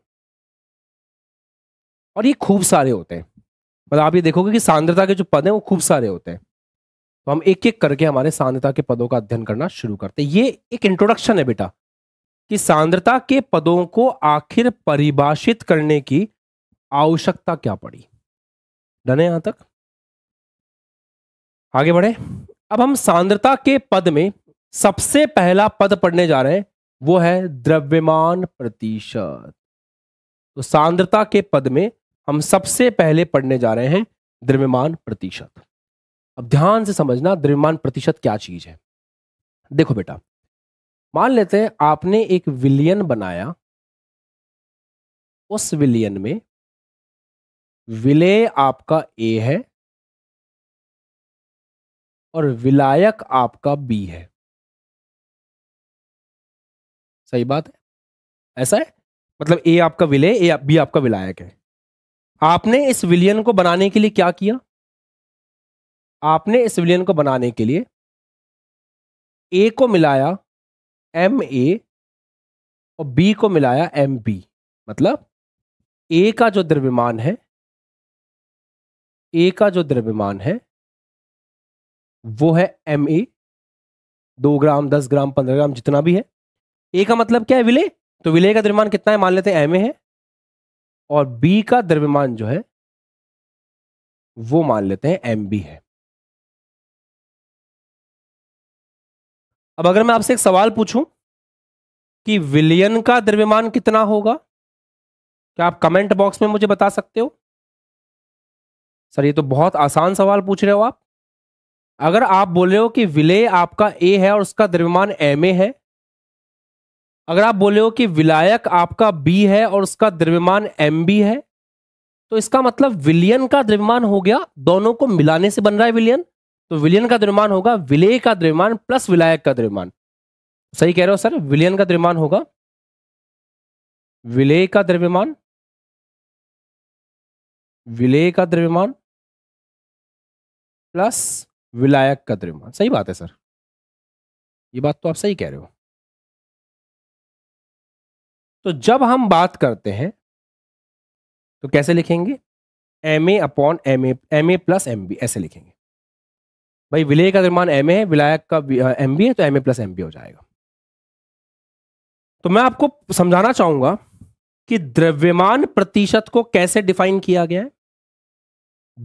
और ये खूब सारे होते हैं मतलब आप ये देखोगे कि सांद्रता के जो पद हैं वो खूब सारे होते हैं तो हम एक एक करके हमारे सांद्रता के पदों का अध्ययन करना शुरू करते हैं ये एक इंट्रोडक्शन है बेटा कि सांद्रता के पदों को आखिर परिभाषित करने की आवश्यकता क्या पड़ी डने यहां तक आगे बढ़े अब हम सांद्रता के पद में सबसे पहला पद पढ़ने जा रहे हैं वो है द्रव्यमान प्रतिशत तो सांद्रता के पद में हम सबसे पहले पढ़ने जा रहे हैं द्रव्यमान प्रतिशत अब ध्यान से समझना द्रव्यमान प्रतिशत क्या चीज है देखो बेटा मान लेते हैं आपने एक विलियन बनाया उस विलियन में विलय आपका ए है और विलायक आपका बी है सही बात है ऐसा है मतलब ए आपका विलय ए बी आपका विलायक है आपने इस विलियन को बनाने के लिए क्या किया आपने इस विलियन को बनाने के लिए ए को मिलाया एम ए और बी को मिलाया एम बी मतलब ए का जो द्रव्यमान है ए का जो द्रव्यमान है वो है एम ए दो ग्राम दस ग्राम पंद्रह ग्राम जितना भी है ए का मतलब क्या है विलय तो विलय का द्रव्यमान कितना है मान लेते हैं एम ए है और बी का द्रव्यमान जो है वो मान लेते हैं एम बी है अब अगर मैं आपसे एक सवाल पूछूं कि विलियन का द्रव्यमान कितना होगा क्या आप कमेंट बॉक्स में मुझे बता सकते हो सर ये तो बहुत आसान सवाल पूछ रहे हो आप अगर आप बोल रहे हो कि विलय आपका ए है और उसका द्रव्यमान एम ए है अगर आप बोले हो कि विलायक आपका बी है और उसका द्रव्यमान एम बी है तो इसका मतलब विलियन का द्रव्यमान हो गया दोनों को मिलाने से बन रहा है विलियन तो विलियन का द्रव्यमान होगा विलेय का द्रव्यमान प्लस विलायक का द्रव्यमान सही कह रहे हो सर विलियन का द्रव्यमान होगा विलेय का द्रव्यमान विलेय का द्रव्यमान प्लस विलायक का द्रव्यमान सही बात है सर ये बात तो आप सही कह रहे हो तो जब हम बात करते हैं तो कैसे लिखेंगे M A upon M A M A plus M B ऐसे लिखेंगे भाई विलय का निर्माण एम ए है विलायक का एम बी है तो M A plus M B हो जाएगा तो मैं आपको समझाना चाहूंगा कि द्रव्यमान प्रतिशत को कैसे डिफाइन किया गया है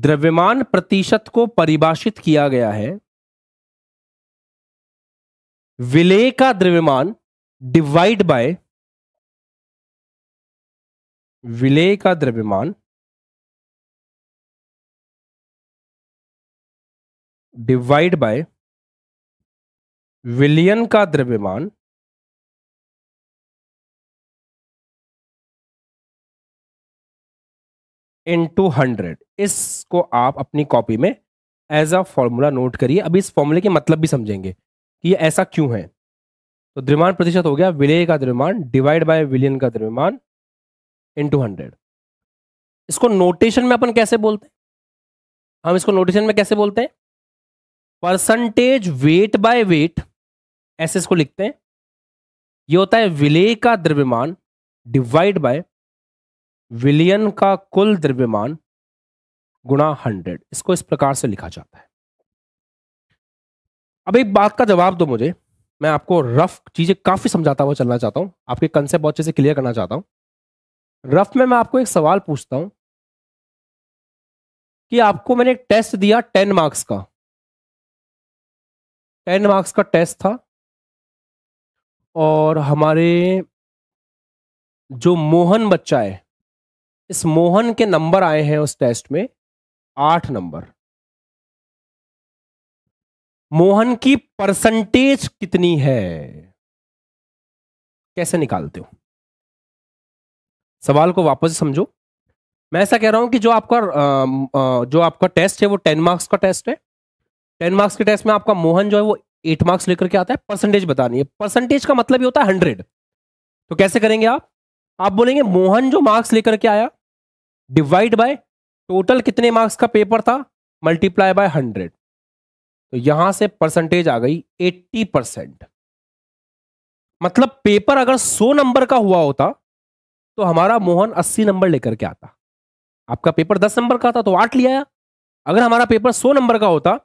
द्रव्यमान प्रतिशत को परिभाषित किया गया है विलय का द्रव्यमान डिवाइड बाय विलेय का द्रव्यमान डिवाइड बाय विलियन का द्रव्यमान इनटू हंड्रेड इसको आप अपनी कॉपी में एज अ फॉर्मूला नोट करिए अब इस फॉर्मूले के मतलब भी समझेंगे कि ये ऐसा क्यों है तो द्रव्यमान प्रतिशत हो गया विलेय का द्रव्यमान डिवाइड बाय विलियन का द्रव्यमान इंटू हंड्रेड इसको नोटेशन में अपन कैसे बोलते हैं हम इसको नोटेशन में कैसे बोलते हैं परसेंटेज वेट बाय वेट ऐसे इसको लिखते हैं ये होता है विलय का द्रव्यमान डिवाइड बाय विलियन का कुल द्रव्यमान गुणा हंड्रेड इसको इस प्रकार से लिखा जाता है अब एक बात का जवाब दो मुझे मैं आपको रफ चीजें काफी समझाता हुआ चलना चाहता हूँ आपके कंसेप्ट बहुत अच्छे से क्लियर करना चाहता हूं रफ में मैं आपको एक सवाल पूछता हूं कि आपको मैंने एक टेस्ट दिया टेन मार्क्स का टेन मार्क्स का टेस्ट था और हमारे जो मोहन बच्चा है इस मोहन के नंबर आए हैं उस टेस्ट में आठ नंबर मोहन की परसेंटेज कितनी है कैसे निकालते हो सवाल को वापस समझो मैं ऐसा कह रहा हूं कि जो आपका जो आपका टेस्ट है वो टेन मार्क्स का टेस्ट है टेन मार्क्स के टेस्ट में आपका मोहन जो है वो एट मार्क्स लेकर के आता है परसेंटेज बतानी है परसेंटेज का मतलब ये होता है हंड्रेड तो कैसे करेंगे आप आप बोलेंगे मोहन जो मार्क्स लेकर के आया डिवाइड बाय टोटल कितने मार्क्स का पेपर था मल्टीप्लाई बाय हंड्रेड तो यहां से परसेंटेज आ गई एट्टी परसेंट मतलब पेपर अगर सौ नंबर का हुआ होता तो हमारा मोहन अस्सी नंबर लेकर के आता आपका पेपर दस नंबर का था तो आठ ले आया अगर हमारा पेपर सौ नंबर का होता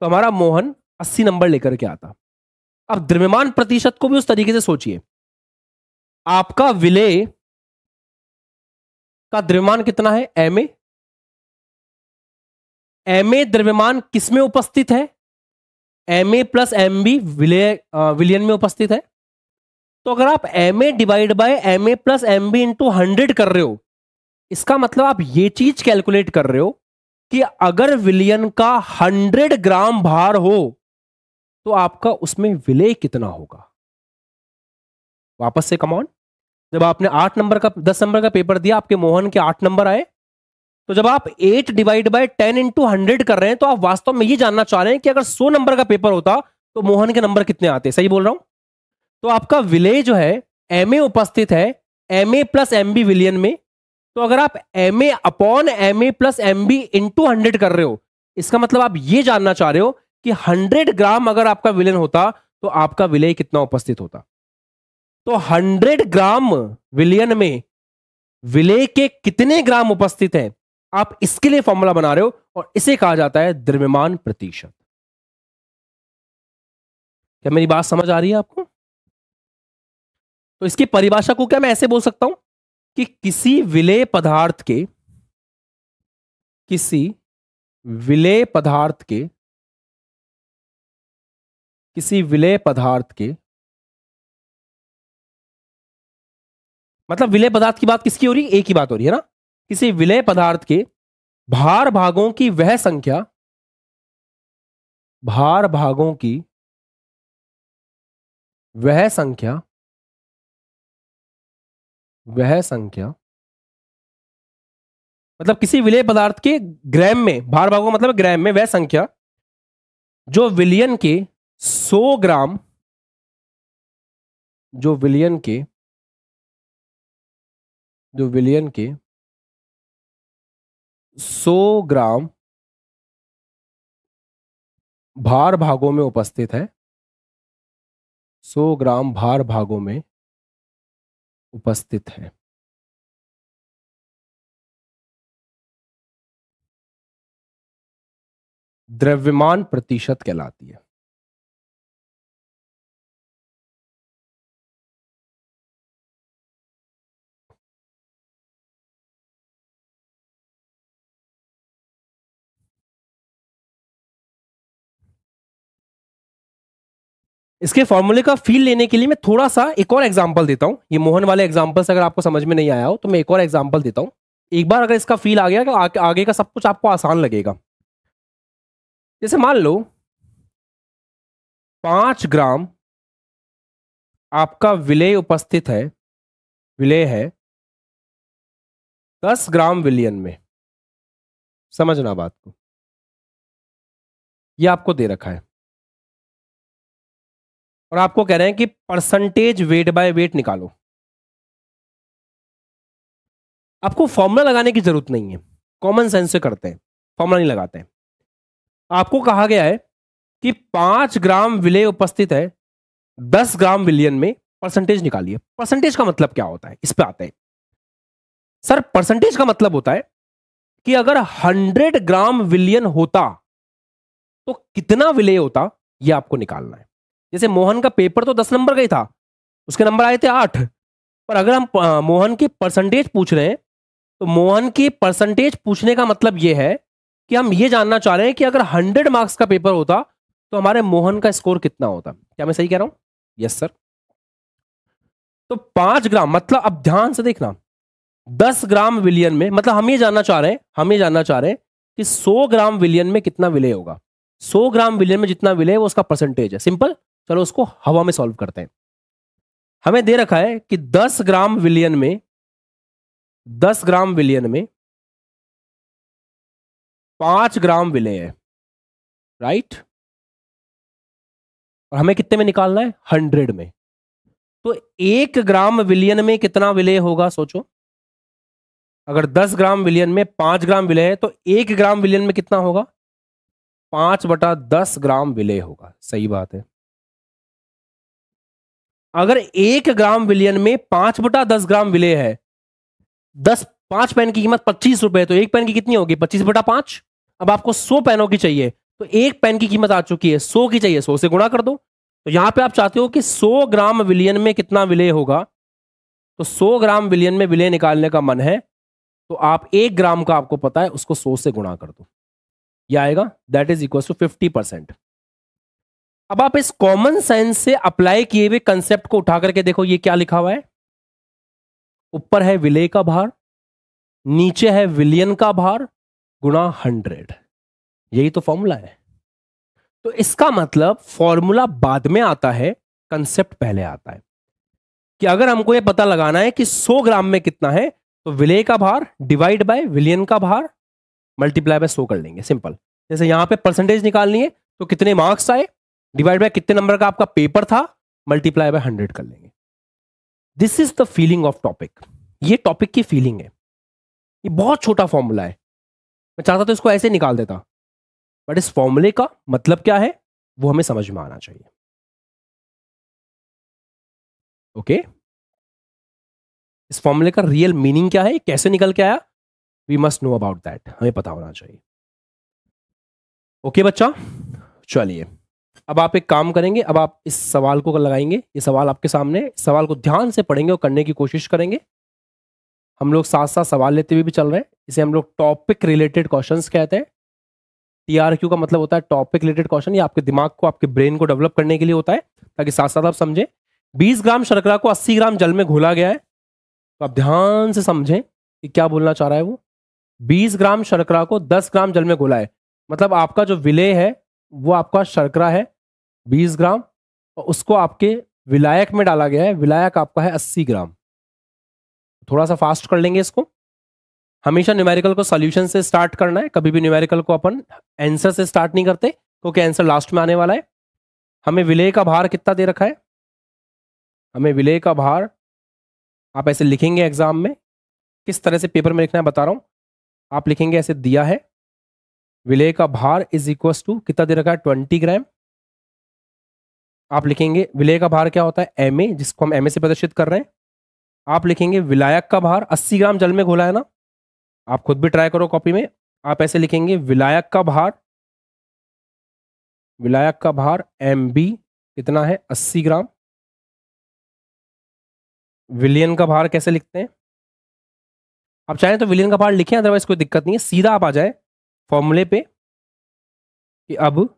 तो हमारा मोहन अस्सी नंबर लेकर के आता अब द्रव्यमान प्रतिशत को भी उस तरीके से सोचिए आपका विलय का द्रव्यमान कितना है एम एम ए द्रव्यमान किसमें उपस्थित है M A plus M B विलय विलियन में उपस्थित है तो अगर आप M A divide by M A plus M B into hundred कर रहे हो इसका मतलब आप ये चीज कैलकुलेट कर रहे हो कि अगर विलियन का हंड्रेड ग्राम भार हो तो आपका उसमें विलय कितना होगा वापस से कमॉन जब आपने आठ नंबर का दस नंबर का पेपर दिया आपके मोहन के आठ नंबर आए तो जब आप eight divide by ten into hundred कर रहे हैं तो आप वास्तव में ये जानना चाह रहे हैं कि अगर सौ नंबर का पेपर होता तो मोहन के नंबर कितने आते सही बोल रहा हूं तो आपका विलय जो है एम उपस्थित है M A plus M B विलियन में तो अगर आप M A upon M A plus M B to hundred कर रहे हो इसका मतलब आप ये जानना चाह रहे हो कि हंड्रेड ग्राम अगर आपका विलियन होता तो आपका विलय कितना उपस्थित होता तो हंड्रेड ग्राम विलियन में विलय के कितने ग्राम उपस्थित हैं आप इसके लिए फॉर्मूला बना रहे हो और इसे कहा जाता है द्रव्यमान प्रतिशत क्या मेरी बात समझ आ रही है आपको तो इसकी परिभाषा को क्या मैं ऐसे बोल सकता हूं कि किसी विलय पदार्थ के किसी विलय पदार्थ के किसी विलय पदार्थ के मतलब विलय पदार्थ की बात किसकी हो रही एक ही बात हो रही है ना किसी विलय पदार्थ के भार भागों की वह संख्या भार भागों की वह संख्या वह संख्या मतलब किसी विलय पदार्थ के ग्राम में भार भागों मतलब ग्राम में वह संख्या जो विलियन के 100 ग्राम जो विलियन के जो विलियन के 100 ग्राम भार भागों में उपस्थित है 100 ग्राम भार भागों में उपस्थित है द्रव्यमान प्रतिशत कहलाती है इसके फॉर्मूले का फील लेने के लिए मैं थोड़ा सा एक और एग्जाम्पल देता हूँ ये मोहन वाले एग्जाम्पल अगर आपको समझ में नहीं आया हो तो मैं एक और एग्जाम्पल देता हूँ एक बार अगर इसका फील आ गया तो आगे, आगे का सब कुछ आपको आसान लगेगा जैसे मान लो पांच ग्राम आपका विलय उपस्थित है विलय है दस ग्राम विलियन में समझना बात को यह आपको दे रखा है और आपको कह रहे हैं कि परसेंटेज वेट बाय वेट निकालो आपको फॉर्मूला लगाने की जरूरत नहीं है कॉमन सेंस से करते हैं फॉर्मूला नहीं लगाते हैं आपको कहा गया है कि पांच ग्राम विलय उपस्थित है दस ग्राम विलियन में परसेंटेज निकालिए परसेंटेज का मतलब क्या होता है इस पर आते हैं सर परसेंटेज का मतलब होता है कि अगर हंड्रेड ग्राम विलियन होता तो कितना विलय होता यह आपको निकालना है जैसे मोहन का पेपर तो दस नंबर का ही था उसके नंबर आए थे आठ पर अगर हम मोहन के परसेंटेज पूछ रहे हैं तो मोहन के परसेंटेज पूछने का मतलब यह है कि हम ये जानना चाह रहे हैं कि अगर हंड्रेड मार्क्स का पेपर होता तो हमारे मोहन का स्कोर कितना होता क्या मैं सही कह रहा हूं यस सर तो पांच ग्राम मतलब अब ध्यान से देखना दस ग्राम विलियन में मतलब हम ये जानना चाह रहे हैं हम ये जानना चाह रहे हैं कि सौ ग्राम विलियन में कितना विलय होगा सौ ग्राम विलियन में जितना विलय है वो उसका परसेंटेज है सिंपल चलो उसको हवा में सॉल्व करते हैं हमें दे रखा है कि 10 ग्राम विलियन में 10 ग्राम विलियन में पांच ग्राम विलय है राइट और हमें कितने में निकालना है हंड्रेड में तो एक ग्राम विलियन में कितना विलय होगा सोचो अगर दस ग्राम विलियन में पांच ग्राम विलय है तो एक ग्राम विलियन में कितना होगा पांच बटा दस ग्राम विलय होगा सही बात है अगर एक ग्राम विलियन में पांच बटा दस ग्राम विलय है दस पांच पेन की कीमत पच्चीस रुपए तो एक पेन की कितनी होगी पच्चीस बटा पांच अब आपको सौ पेनों की चाहिए तो एक पेन की कीमत आ चुकी है सौ की चाहिए सौ से गुणा कर दो तो यहां पे आप चाहते हो कि सौ ग्राम विलियन में कितना विलय होगा तो सौ ग्राम विलियन में विलय निकालने का मन है तो आप एक ग्राम का आपको पता है उसको सौ से गुणा कर दो यह आएगा that is equal to fifty percent अब आप इस कॉमन सेंस से अप्लाई किए हुए कंसेप्ट को उठा करके देखो ये क्या लिखा हुआ है ऊपर है विलय का भार नीचे है विलियन का भार गुणा हंड्रेड यही तो फॉर्मूला है तो इसका मतलब फॉर्मूला बाद में आता है कंसेप्ट पहले आता है कि अगर हमको यह पता लगाना है कि 100 ग्राम में कितना है तो विलय का भार डिवाइड बाय विलियन का भार मल्टीप्लाई बाय 100 कर लेंगे सिंपल जैसे यहां पे परसेंटेज निकालनी है तो कितने मार्क्स आए डिवाइड बाय कितने नंबर का आपका पेपर था मल्टीप्लाई बाय हंड्रेड कर लेंगे this is the feeling of topic ये टॉपिक की फीलिंग है ये बहुत छोटा फॉर्मूला है मैं चाहता तो इसको ऐसे निकाल देता बट इस फॉर्मूले का मतलब क्या है वो हमें समझ में आना चाहिए ओके okay? इस फॉर्मूले का रियल मीनिंग क्या है कैसे निकल के आया we must know about that हमें पता होना चाहिए ओके okay, बच्चा चलिए अब आप एक काम करेंगे अब आप इस सवाल को लगाएंगे ये सवाल आपके सामने इस सवाल को ध्यान से पढ़ेंगे और करने की कोशिश करेंगे हम लोग साथ साथ सवाल लेते हुए भी चल रहे हैं इसे हम लोग टॉपिक रिलेटेड क्वेश्चंस कहते हैं टीआरक्यू का मतलब होता है टॉपिक रिलेटेड क्वेश्चन ये आपके दिमाग को आपके ब्रेन को डेवलप करने के लिए होता है ताकि साथ साथ आप समझें बीस ग्राम शर्करा को अस्सी ग्राम जल में घोला गया है तो आप ध्यान से समझें कि क्या बोलना चाह रहा है वो बीस ग्राम शर्करा को दस ग्राम जल में घोला है मतलब आपका जो विलय है वो आपका शर्करा है बीस ग्राम और उसको आपके विलायक में डाला गया है विलायक आपका है अस्सी ग्राम थोड़ा सा फास्ट कर लेंगे इसको हमेशा न्यूमेरिकल को सॉल्यूशन से स्टार्ट करना है कभी भी न्यूमेरिकल को अपन आंसर से स्टार्ट नहीं करते क्योंकि आंसर लास्ट में आने वाला है हमें विलय का भार कितना दे रखा है हमें विलय का भार आप ऐसे लिखेंगे एग्जाम में किस तरह से पेपर में लिखना है बता रहा हूँ आप लिखेंगे ऐसे दिया है विलय का भार इज इक्वल टू कितना दे रखा है ट्वेंटी ग्राम आप लिखेंगे विलय का भार क्या होता है एम जिसको हम एम से प्रदर्शित कर रहे हैं आप लिखेंगे विलायक का भार 80 ग्राम जल में घोला है ना आप खुद भी ट्राई करो कॉपी में आप ऐसे लिखेंगे विलायक का भार विलायक का भार एम बी कितना है 80 ग्राम विलियन का भार कैसे लिखते हैं आप चाहें तो विलियन का भार लिखें अदरवाइज कोई दिक्कत नहीं है सीधा आप आ जाए फॉर्मूले पे कि अब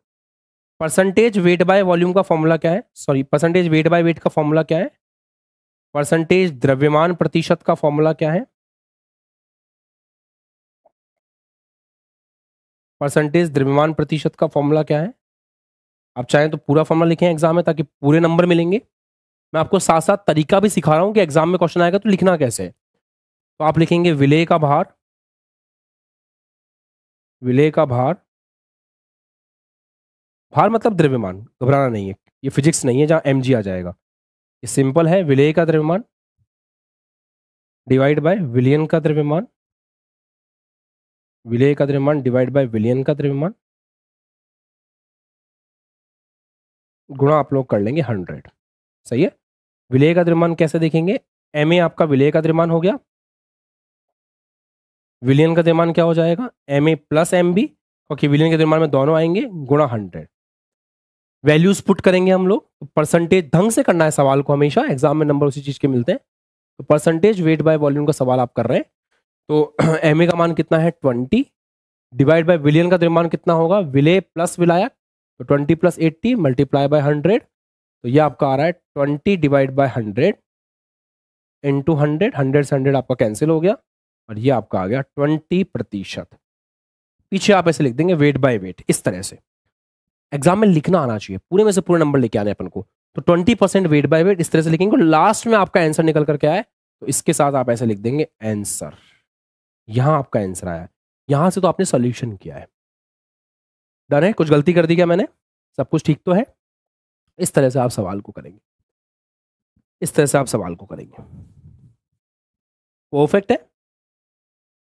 परसेंटेज वेट बाय वॉल्यूम का फॉर्मूला क्या है sorry percentage weight by weight का फॉर्मूला क्या है परसेंटेज द्रव्यमान प्रतिशत का फॉर्मूला क्या है परसेंटेज द्रव्यमान प्रतिशत का फॉर्मूला क्या है आप चाहें तो पूरा फॉर्मूला लिखें एग्जाम में ताकि पूरे नंबर मिलेंगे मैं आपको साथ साथ तरीका भी सिखा रहा हूं कि एग्जाम में क्वेश्चन आएगा तो लिखना कैसे तो आप लिखेंगे विलय का भार विलय का भार भार मतलब द्रव्यमान घबराना नहीं है ये फिजिक्स नहीं है जहां एम आ जाएगा ये सिंपल है विलय का द्रव्यमान डिवाइड बाय विलियन का द्रव्यमान विलय का द्रव्यमान डिवाइड बाय विलियन का द्रव्यमान गुणा आप लोग कर लेंगे हंड्रेड सही है विलय का द्रव्यमान कैसे देखेंगे एम आपका विलय का द्रव्यमान हो गया विलियन का द्रव्यमान क्या हो जाएगा M A plus M B क्योंकि विलियन के द्रव्यमान में दोनों आएंगे गुणा हंड्रेड वैल्यूज पुट करेंगे हम लोग परसेंटेज ढंग से करना है सवाल को हमेशा एग्जाम में नंबर उसी चीज के मिलते हैं तो परसेंटेज वेट बाय वॉल्यूम का सवाल आप कर रहे हैं तो एम [CLEARS THROAT] का मान कितना है ट्वेंटी डिवाइड बाय विलियन का द्रव्यमान कितना होगा विले प्लस विलायक तो twenty plus eighty multiply by hundred तो ये आपका आ रहा है twenty divide by hundred into hundred hundred से हंड्रेड आपका कैंसिल हो गया और ये आपका आ गया ट्वेंटी प्रतिशत पीछे आप ऐसे लिख देंगे वेट बाय वेट इस तरह से एग्जाम में लिखना आना चाहिए पूरे में से पूरे नंबर लेके आने अपन को तो twenty percent weight by weight इस तरह से लिखेंगे लास्ट में आपका आंसर निकल करके आए तो इसके साथ आप ऐसे लिख देंगे आंसर यहाँ आपका आंसर आया यहां से तो आपने सोल्यूशन किया है डन है कुछ गलती कर दी क्या मैंने सब कुछ ठीक तो है इस तरह से आप सवाल को करेंगे इस तरह से आप सवाल को करेंगे परफेक्ट है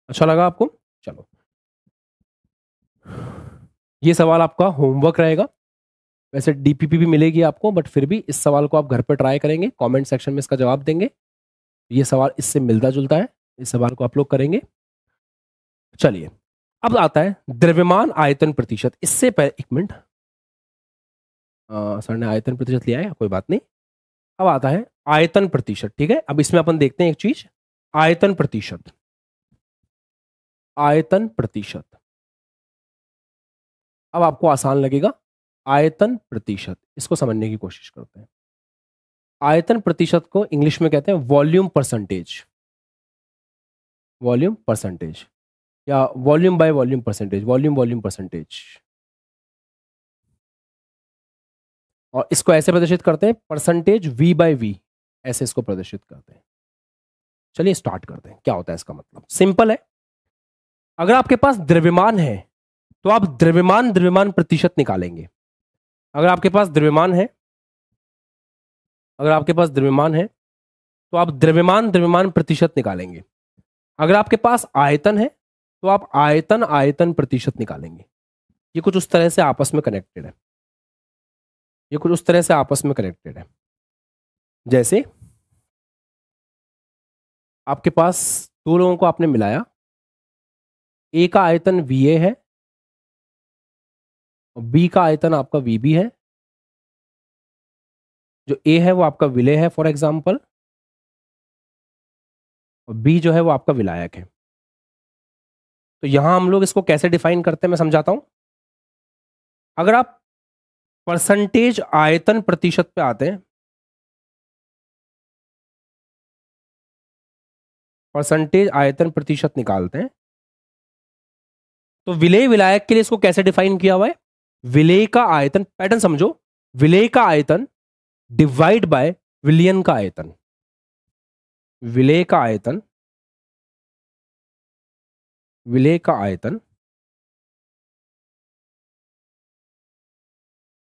अच्छा लगा आपको चलो ये सवाल आपका होमवर्क रहेगा वैसे डीपीपी भी मिलेगी आपको बट फिर भी इस सवाल को आप घर पर ट्राई करेंगे कमेंट सेक्शन में इसका जवाब देंगे ये सवाल इससे मिलता जुलता है इस सवाल को आप लोग करेंगे चलिए अब आता है द्रव्यमान आयतन प्रतिशत इससे पहले एक मिनट सर ने आयतन प्रतिशत लिया है कोई बात नहीं अब आता है आयतन प्रतिशत ठीक है अब इसमें अपन देखते हैं एक चीज आयतन प्रतिशत आयतन प्रतिशत अब आपको आसान लगेगा आयतन प्रतिशत इसको समझने की कोशिश करते हैं आयतन प्रतिशत को इंग्लिश में कहते हैं वॉल्यूम परसेंटेज वॉल्यूम परसेंटेज या volume by volume percentage volume volume percentage और इसको ऐसे प्रदर्शित करते हैं परसेंटेज वी बाय वी ऐसे इसको प्रदर्शित करते हैं चलिए स्टार्ट करते हैं क्या होता है इसका मतलब सिंपल है अगर आपके पास द्रव्यमान है तो आप द्रव्यमान द्रव्यमान प्रतिशत निकालेंगे अगर आपके पास द्रव्यमान है अगर आपके पास द्रव्यमान है तो आप द्रव्यमान द्रव्यमान प्रतिशत निकालेंगे अगर आपके पास आयतन है तो आप आयतन आयतन प्रतिशत निकालेंगे ये कुछ उस तरह से आपस में कनेक्टेड है ये कुछ उस तरह से आपस में कनेक्टेड है जैसे आपके पास दो लोगों को आपने मिलाया ए का आयतन वी ए है बी का आयतन आपका वी बी है जो ए है वो आपका विलय है फॉर एग्जाम्पल और बी जो है वो आपका विलायक है तो यहां हम लोग इसको कैसे डिफाइन करते हैं मैं समझाता हूं अगर आप परसेंटेज आयतन प्रतिशत पे आते हैं परसेंटेज आयतन प्रतिशत निकालते हैं तो विलय विलायक के लिए इसको कैसे डिफाइन किया हुआ है विलेय का आयतन पैटर्न समझो विलेय का आयतन डिवाइड बाय विलियन का आयतन विलेय का आयतन विलेय का आयतन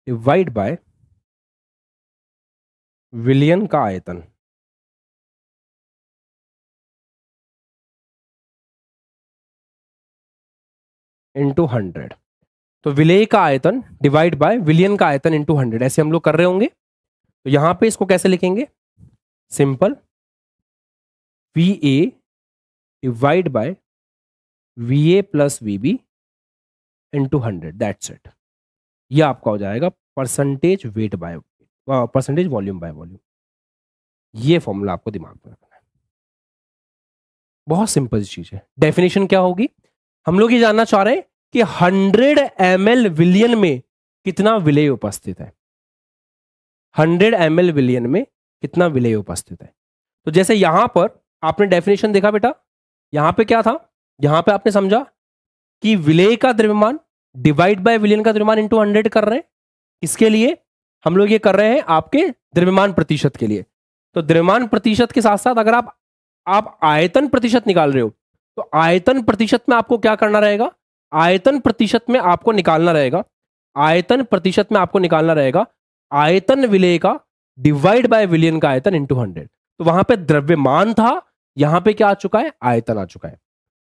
डिवाइड बाय विलियन का आयतन इंटू हंड्रेड तो विलेय का आयतन डिवाइड बाय विलियन का आयतन इंटू हंड्रेड ऐसे हम लोग कर रहे होंगे तो यहां पे इसको कैसे लिखेंगे simple V A divide by V A plus V B into hundred that's it यह आपका हो जाएगा percentage weight by percentage volume by volume ये फॉर्मूला आपको दिमाग में रखना है बहुत सिंपल चीज है डेफिनेशन क्या होगी हम लोग ये जानना चाह रहे हैं कि 100 एम विलियन में कितना विलय उपस्थित है 100 एम विलियन में कितना विलय उपस्थित है तो जैसे यहां पर आपने डेफिनेशन देखा बेटा यहां पे क्या था यहां पे आपने समझा कि विलय का द्रव्यमान डिवाइड बाय विलियन का द्रव्यमान इंटू हंड्रेड कर रहे हैं इसके लिए हम लोग ये कर रहे हैं आपके द्रव्यमान प्रतिशत के लिए तो द्रव्यमान प्रतिशत के साथ साथ अगर आप आप आयतन प्रतिशत निकाल रहे हो तो आयतन प्रतिशत में आपको क्या करना रहेगा आयतन प्रतिशत में आपको निकालना रहेगा आयतन प्रतिशत में आपको निकालना रहेगा आयतन विलय का डिवाइड बाय विलियन का आयतन इंटू हंड्रेड तो वहां पे द्रव्यमान था यहां पे क्या आ चुका है आयतन आ चुका है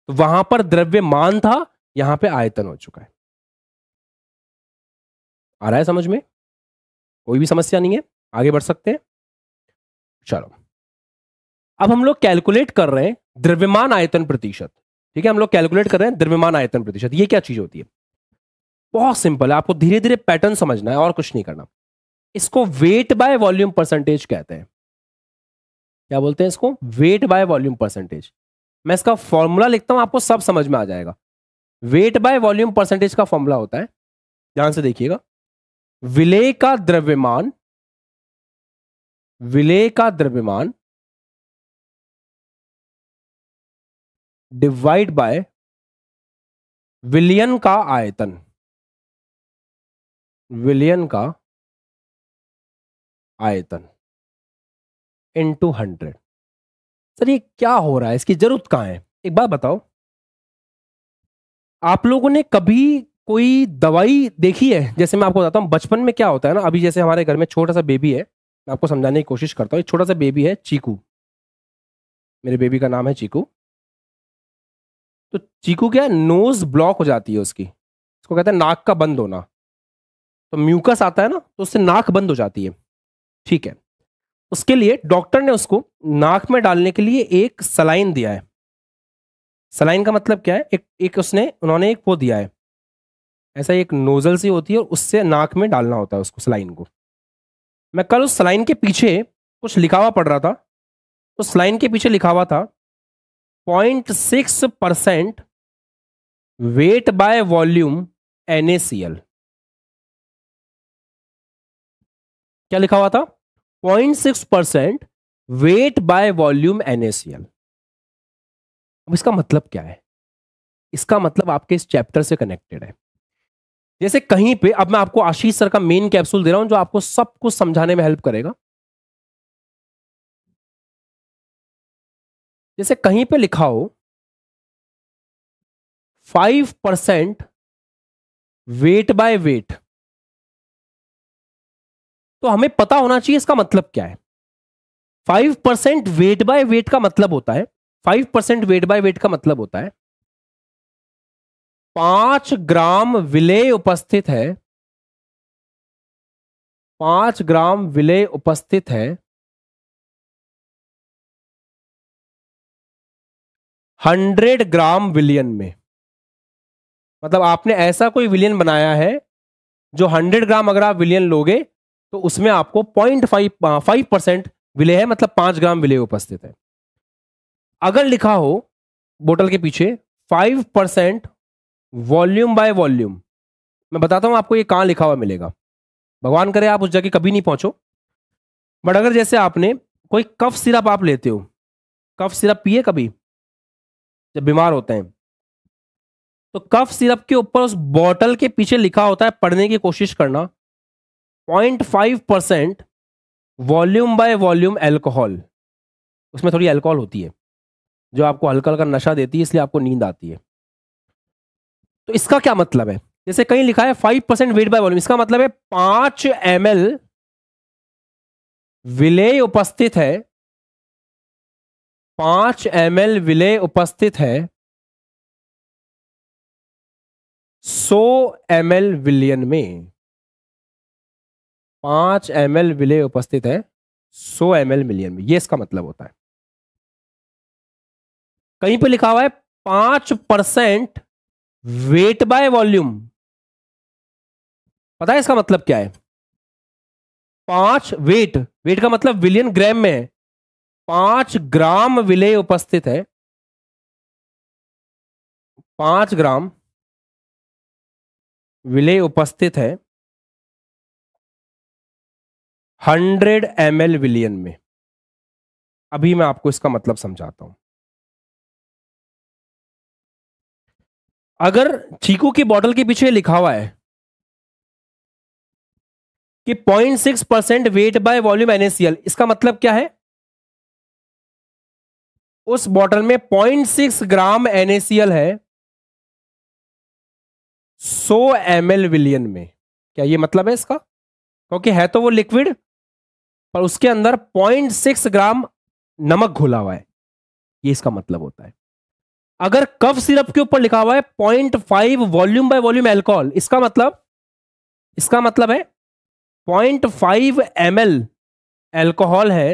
तो वहां पर द्रव्यमान था यहां पे आयतन हो चुका है आ रहा है समझ में कोई भी समस्या नहीं है आगे बढ़ सकते हैं चलो अब हम लोग कैलकुलेट कर रहे हैं द्रव्यमान आयतन प्रतिशत ठीक है हम लोग कैलकुलेट कर रहे हैं द्रव्यमान आयतन प्रतिशत ये क्या चीज होती है बहुत सिंपल है आपको धीरे धीरे पैटर्न समझना है और कुछ नहीं करना इसको वेट बाय वॉल्यूम परसेंटेज कहते हैं क्या बोलते हैं इसको वेट बाय वॉल्यूम परसेंटेज मैं इसका फॉर्मूला लिखता हूं आपको सब समझ में आ जाएगा वेट बाय वॉल्यूम परसेंटेज का फॉर्मूला होता है ध्यान से देखिएगा विलय का द्रव्यमान विलय का द्रव्यमान डिवाइड बाय विलियन का आयतन विलियन का आयतन इनटू हंड्रेड सर ये क्या हो रहा है इसकी जरूरत कहाँ है एक बात बताओ आप लोगों ने कभी कोई दवाई देखी है जैसे मैं आपको बताता हूँ बचपन में क्या होता है ना अभी जैसे हमारे घर में छोटा सा बेबी है मैं आपको समझाने की कोशिश करता हूँ एक छोटा सा बेबी है चीकू मेरे बेबी का नाम है चीकू तो चीकू क्या है नोज ब्लॉक हो जाती है उसकी इसको कहते हैं नाक का बंद होना तो म्यूकस आता है ना तो उससे नाक बंद हो जाती है ठीक है उसके लिए डॉक्टर ने उसको नाक में डालने के लिए एक सलाइन दिया है सलाइन का मतलब क्या है एक एक उसने उन्होंने एक वो दिया है ऐसा एक नोजल सी होती है और उससे नाक में डालना होता है उसको सलाइन को मैं कल उस सलाइन के पीछे कुछ लिखा हुआ पढ़ रहा था उस तो सलाइन के पीछे लिखा हुआ था point six percent weight by volume NaCl क्या लिखा हुआ था point six percent weight by volume NaCl अब इसका मतलब क्या है इसका मतलब आपके इस चैप्टर से कनेक्टेड है जैसे कहीं पे अब मैं आपको आशीष सर का मेन कैप्सूल दे रहा हूं जो आपको सब कुछ समझाने में हेल्प करेगा जैसे कहीं पे लिखा हो five percent weight by weight तो हमें पता होना चाहिए इसका मतलब क्या है five percent weight by weight का मतलब होता है five percent weight by weight का मतलब होता है पांच ग्राम विलेय उपस्थित है पांच ग्राम विलेय उपस्थित है हंड्रेड ग्राम विलियन में मतलब आपने ऐसा कोई विलियन बनाया है जो हंड्रेड ग्राम अगर आप विलियन लोगे तो उसमें आपको पॉइंट फाइव हाँ, फाइव परसेंट विले है मतलब पांच ग्राम विले उपस्थित है अगर लिखा हो बोतल के पीछे five percent volume by volume मैं बताता हूं आपको ये कहाँ लिखा हुआ मिलेगा भगवान करे आप उस जगह कभी नहीं पहुंचो बट अगर जैसे आपने कोई कफ सिरप आप लेते हो कफ सिरप पिए कभी जब बीमार होते हैं तो कफ सिरप के ऊपर उस बॉटल के पीछे लिखा होता है पढ़ने की कोशिश करना point five percent volume by volume alcohol उसमें थोड़ी एल्कोहल होती है जो आपको हल्का हल्का नशा देती है इसलिए आपको नींद आती है तो इसका क्या मतलब है जैसे कहीं लिखा है five percent weight by volume इसका मतलब है पांच एम विलेय उपस्थित है पांच एम एल विलय उपस्थित है सौ एम एल विलियन में पांच एम एल विलय उपस्थित है सौ एम एल मिलियन में ये इसका मतलब होता है कहीं पे लिखा हुआ है पांच परसेंट वेट बाय वॉल्यूम पता है इसका मतलब क्या है पांच वेट वेट का मतलब विलियन ग्राम में है पांच ग्राम विलेय उपस्थित है पांच ग्राम विलेय उपस्थित है हंड्रेड एम एल विलियन में अभी मैं आपको इसका मतलब समझाता हूं अगर चीकू की बोतल के पीछे लिखा हुआ है कि 0.6 percent weight by volume NaCl इसका मतलब क्या है उस बॉटल में 0.6 ग्राम NaCl है 100 ml विलियन में क्या ये मतलब है इसका क्योंकि है तो वो लिक्विड पर उसके अंदर 0.6 ग्राम नमक घुला हुआ है ये इसका मतलब होता है अगर कफ सिरप के ऊपर लिखा हुआ है 0.5 वॉल्यूम बाय वॉल्यूम एल्कोहल इसका मतलब इसका मतलब है 0.5 ml एल्कोहल है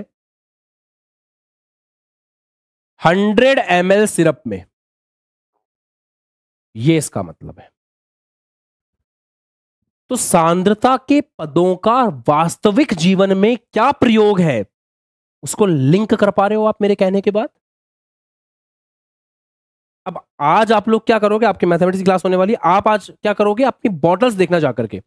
हंड्रेड एम सिरप में ये इसका मतलब है तो सांद्रता के पदों का वास्तविक जीवन में क्या प्रयोग है उसको लिंक कर पा रहे हो आप मेरे कहने के बाद अब आज आप लोग क्या करोगे आपके मैथमेटिक्स क्लास होने वाली आप आज क्या करोगे अपनी बॉटल्स देखना जाकर के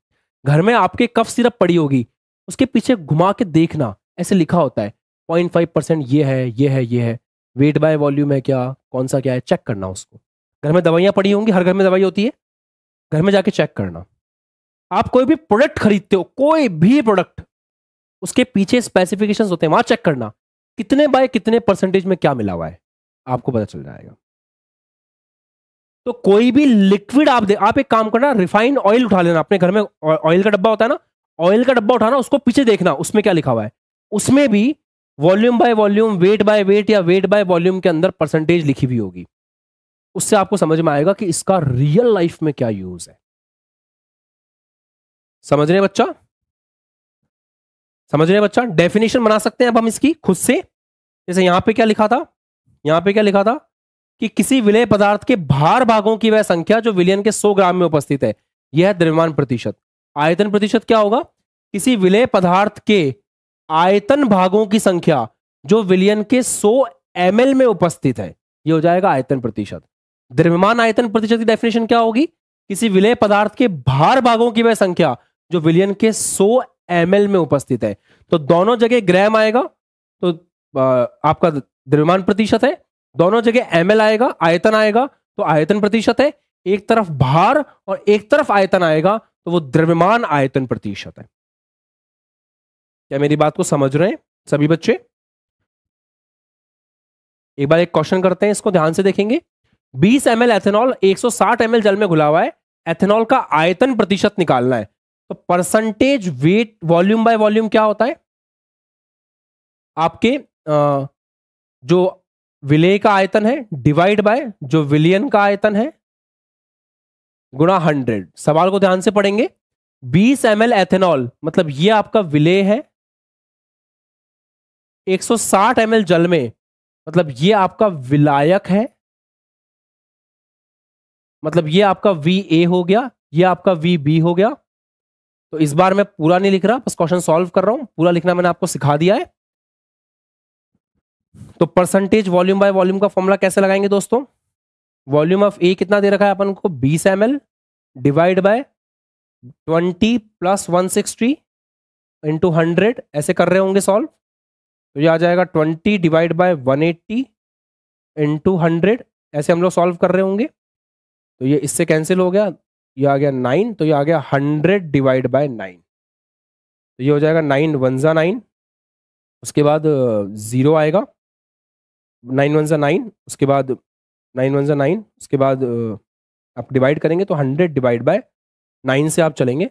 घर में आपके कफ सिरप पड़ी होगी उसके पीछे घुमा के देखना ऐसे लिखा होता है पॉइंट फाइव परसेंट ये है ये है ये है वेट बाय वॉल्यूम है क्या कौन सा क्या है चेक करना उसको घर में दवाइयाँ पड़ी होंगी हर घर में दवाई होती है घर में जाके चेक करना आप कोई भी प्रोडक्ट खरीदते हो कोई भी प्रोडक्ट उसके पीछे स्पेसिफिकेशंस होते हैं वहां चेक करना कितने बाय कितने परसेंटेज में क्या मिला हुआ है आपको पता चल जाएगा तो कोई भी लिक्विड आप दे आप एक काम करना रिफाइंड ऑयल उठा लेना अपने घर में ऑयल का डब्बा होता है ना ऑयल का डब्बा उठाना उसको पीछे देखना उसमें क्या लिखा हुआ है उसमें भी volume by volume weight by weight या वेट बाय वॉल्यूम के अंदर परसेंटेज लिखी हुई होगी उससे आपको समझ में आएगा कि इसका रियल लाइफ में क्या यूज है समझ रहे बच्चा समझ रहे बच्चा डेफिनेशन बना सकते हैं अब हम इसकी खुद से जैसे यहां पे क्या लिखा था यहां पे क्या लिखा था कि किसी विलय पदार्थ के भार भागों की वह संख्या जो विलयन के 100 ग्राम में उपस्थित है यह द्रव्यमान प्रतिशत आयतन प्रतिशत क्या होगा किसी विलय पदार्थ के आयतन भागों की संख्या जो विलियन के 100 एम में उपस्थित है यह हो जाएगा आयतन प्रतिशत द्रव्यमान आयतन प्रतिशत की डेफिनेशन क्या होगी किसी विलय पदार्थ के भार भागों की वह संख्या जो विलियन के 100 एम में उपस्थित है तो दोनों जगह ग्रैम आएगा तो आपका द्रव्यमान प्रतिशत है दोनों जगह एम आएगा आयतन आएगा तो आयतन प्रतिशत है एक तरफ भार और एक तरफ आयतन आएगा तो वो द्रव्यमान आयतन प्रतिशत है क्या मेरी बात को समझ रहे हैं सभी बच्चे एक बार एक क्वेश्चन करते हैं इसको ध्यान से देखेंगे 20 एम एल एथेनॉल 160 एम जल में घुला हुआ है एथेनॉल का आयतन प्रतिशत निकालना है तो percentage weight volume by volume क्या होता है आपके आ, जो विलय का आयतन है डिवाइड बाय जो विलियन का आयतन है गुणा हंड्रेड सवाल को ध्यान से पढ़ेंगे 20 एम एल एथेनॉल मतलब ये आपका विलय है 160 सौ जल में मतलब ये आपका विलायक है मतलब ये आपका वी ए हो गया ये आपका वी बी हो गया तो इस बार मैं पूरा नहीं लिख रहा बस क्वेश्चन सॉल्व कर रहा हूं पूरा लिखना मैंने आपको सिखा दिया है तो परसेंटेज वॉल्यूम बाय वॉल्यूम का फॉर्मूला कैसे लगाएंगे दोस्तों वॉल्यूम ऑफ ए कितना दे रखा है अपन को 20 M divide by 20 plus one sixty into ऐसे कर रहे होंगे सॉल्व तो ये आ जाएगा twenty divide by one eighty into hundred ऐसे हम लोग सॉल्व कर रहे होंगे तो ये इससे कैंसिल हो गया ये आ गया नाइन तो ये आ गया हंड्रेड डिवाइड बाय नाइन तो ये हो जाएगा नाइन वन ज़ा नाइन उसके बाद ज़ीरो आएगा नाइन वन ज़ा नाइन उसके बाद नाइन वन ज़ा नाइन उसके बाद आप डिवाइड करेंगे तो हंड्रेड डिवाइड बाय नाइन से आप चलेंगे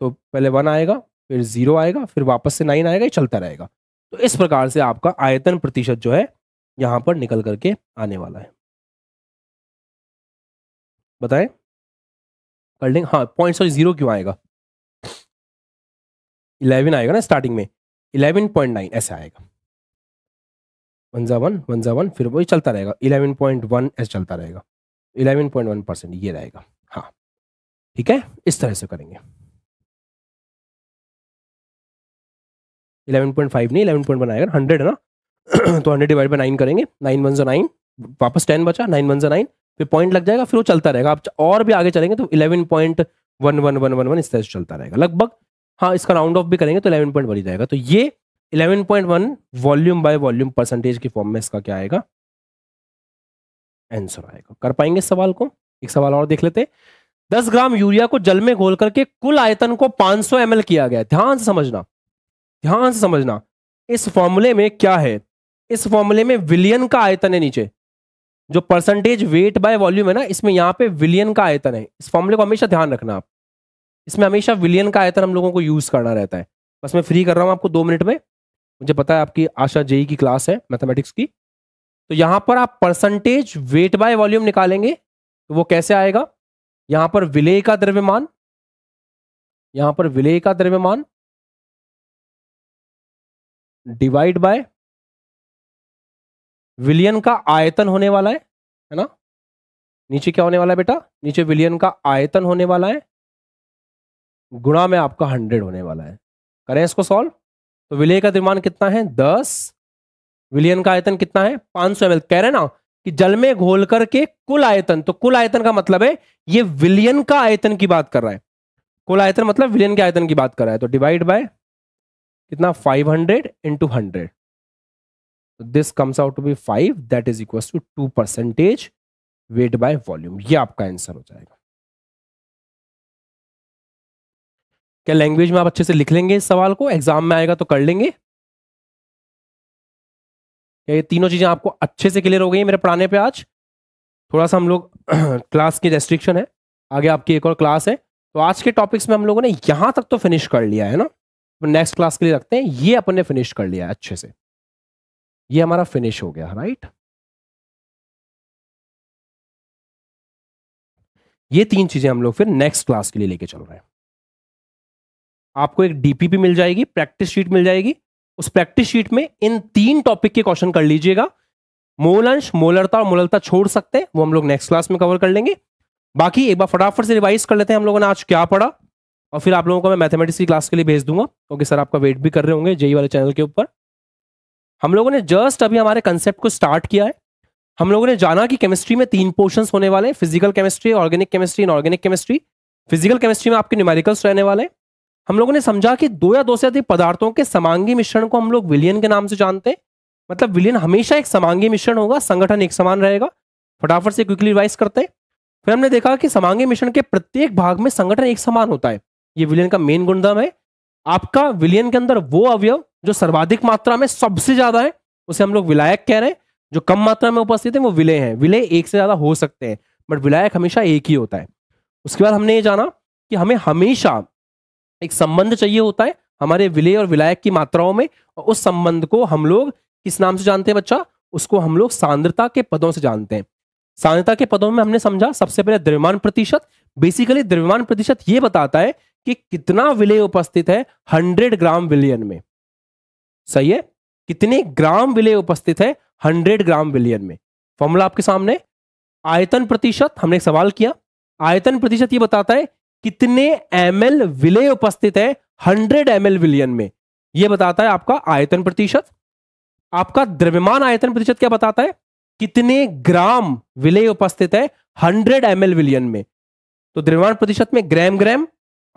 तो पहले वन आएगा फिर जीरो आएगा फिर वापस से नाइन आएगा ये चलता रहेगा तो इस प्रकार से आपका आयतन प्रतिशत जो है यहाँ पर निकल करके आने वाला है बताएं कर लेंगे हाँ पॉइंट सॉरी जीरो क्यों आएगा इलेवन आएगा ना स्टार्टिंग में इलेवन पॉइंट नाइन ऐसे आएगा वन जा वन वन जा वन फिर वही चलता रहेगा इलेवन पॉइंट वन ऐसे चलता रहेगा इलेवन पॉइंट वन परसेंट ये रहेगा हाँ ठीक है इस तरह से करेंगे इलेवन पॉइंट फाइव नहीं इलेवन पॉइंट वन आएगा हंड्रेड है ना [CLEARS THROAT] तो हंड्रेड डिवाइड बाई नाइन करेंगे नाइन वन जो नाइन वापस टेन बचा नाइन वन जो नाइन फिर पॉइंट लग जाएगा फिर वो चलता रहेगा आप और भी आगे चलेंगे तो eleven point one one one one one इस तरह से चलता रहेगा लगभग हाँ इसका राउंड ऑफ भी करेंगे तो इलेवन पॉइंट बन जाएगा तो ये eleven point one volume by volume percentage के फॉर्म में इसका क्या आएगा आंसर आएगा कर पाएंगे इस सवाल को एक सवाल और देख लेते दस ग्राम यूरिया को जल में घोल करके कुल आयतन को पांच सौ किया गया ध्यान से समझना ध्यान से समझना इस फॉर्मूले में क्या है इस फॉर्मूले में विलियन का आयतन है नीचे जो परसेंटेज वेट बाय वॉल्यूम है ना इसमें यहाँ पे विलियन का आयतन है इस फॉर्मूले को हमेशा ध्यान रखना आप इसमें हमेशा विलियन का आयतन हम लोगों को यूज करना रहता है बस मैं फ्री कर रहा हूँ आपको दो मिनट में मुझे पता है आपकी आशा जेई e की क्लास है मैथमेटिक्स की तो यहाँ पर आप परसेंटेज वेट बाय वॉल्यूम निकालेंगे तो वो कैसे आएगा यहाँ पर विलय का द्रव्यमान यहाँ पर विलय का द्रव्यमान डिवाइड बाय विलियन का आयतन होने वाला है है ना नीचे क्या होने वाला है बेटा नीचे विलियन का आयतन होने वाला है गुणा में आपका हंड्रेड होने वाला है करें इसको सॉल्व तो विलय का द्रव्यमान कितना है दस विलियन का आयतन कितना है पांच सौ एम कह रहे ना कि जल में घोल करके कुल आयतन तो कुल आयतन का मतलब है ये विलियन का आयतन की बात कर रहा है कुल आयतन मतलब विलियन के आयतन की बात कर रहा है तो डिवाइड बाय कितना five hundred into hundred this comes out to be five that is equal to two percentage weight by volume ये आपका आंसर हो जाएगा क्या लैंग्वेज में आप अच्छे से लिख लेंगे इस सवाल को एग्जाम में आएगा तो कर लेंगे क्या ये तीनों चीजें आपको अच्छे से क्लियर हो गई मेरे पढ़ाने पे आज थोड़ा सा हम लोग क्लास [CLEARS THROAT] की रेस्ट्रिक्शन है आगे आपकी एक और क्लास है तो आज के टॉपिक्स में हम लोगों ने यहां तक तो फिनिश कर लिया है ना नेक्स्ट क्लास के लिए रखते हैं ये अपन ने फिनिश कर लिया अच्छे से ये हमारा फिनिश हो गया राइट ये तीन चीजें हम लोग फिर नेक्स्ट क्लास के लिए लेके चल रहे हैं आपको एक डीपीपी मिल जाएगी प्रैक्टिस शीट मिल जाएगी उस प्रैक्टिस शीट में इन तीन टॉपिक के क्वेश्चन कर लीजिएगा मोल अंश मोलरता और मोलरता छोड़ सकते हैं वो हम लोग नेक्स्ट क्लास में कवर कर लेंगे बाकी एक बार फटाफट से रिवाइज कर लेते हैं हम लोगों ने आज क्या पढ़ा और फिर आप लोगों को मैं मैथमेटिक्स की क्लास के लिए भेज दूंगा क्योंकि सर आपका वेट भी कर रहे होंगे जेई e e वाले चैनल के ऊपर हम लोगों ने जस्ट अभी हमारे कंसेप्ट को स्टार्ट किया है हम लोगों ने जाना कि केमिस्ट्री में तीन पोर्शन होने वाले हैं physical chemistry organic chemistry inorganic chemistry physical chemistry में आपके न्यूमेरिकल्स रहने वाले हैं हम लोगों ने समझा कि दो या दो से अधिक पदार्थों के समांगी मिश्रण को हम लोग विलियन के नाम से जानते हैं मतलब विलियन हमेशा एक समांगी मिश्रण होगा संगठन एक समान रहेगा फटाफट से क्विकली रिवाइज करते हैं फिर हमने देखा कि समांगी मिश्रण के प्रत्येक भाग में संगठन एक समान होता है ये विलियन का मेन गुणधर्म है आपका विलियन के अंदर वो अवयव जो सर्वाधिक मात्रा में सबसे ज्यादा है उसे हम लोग विलायक कह रहे हैं जो कम मात्रा में उपस्थित है वो विलय है विलय एक से ज्यादा हो सकते हैं बट विलायक हमेशा एक ही होता है उसके बाद हमने ये जाना कि हमें हमेशा एक संबंध चाहिए होता है हमारे विलय और विलायक की मात्राओं में और उस संबंध को हम लोग किस नाम से जानते हैं बच्चा उसको हम लोग सांद्रता के पदों से जानते हैं सांद्रता के पदों में हमने समझा सबसे पहले द्रव्यमान प्रतिशत बेसिकली द्रव्यमान प्रतिशत ये बताता है कि कितना विलय उपस्थित है हंड्रेड ग्राम विलियन में सही है कितने ग्राम विलय उपस्थित है हंड्रेड ग्राम विलियन में फॉर्मूला आपके सामने आयतन प्रतिशत हमने एक सवाल किया आयतन प्रतिशत ये बताता है कितने एम एल विलय उपस्थित है हंड्रेड एम एल विलियन में यह बताता है आपका आयतन प्रतिशत आपका द्रव्यमान आयतन प्रतिशत क्या बताता है कितने ग्राम विलय उपस्थित है हंड्रेड एम एल विलियन में तो द्रव्यमान प्रतिशत में ग्राम ग्राम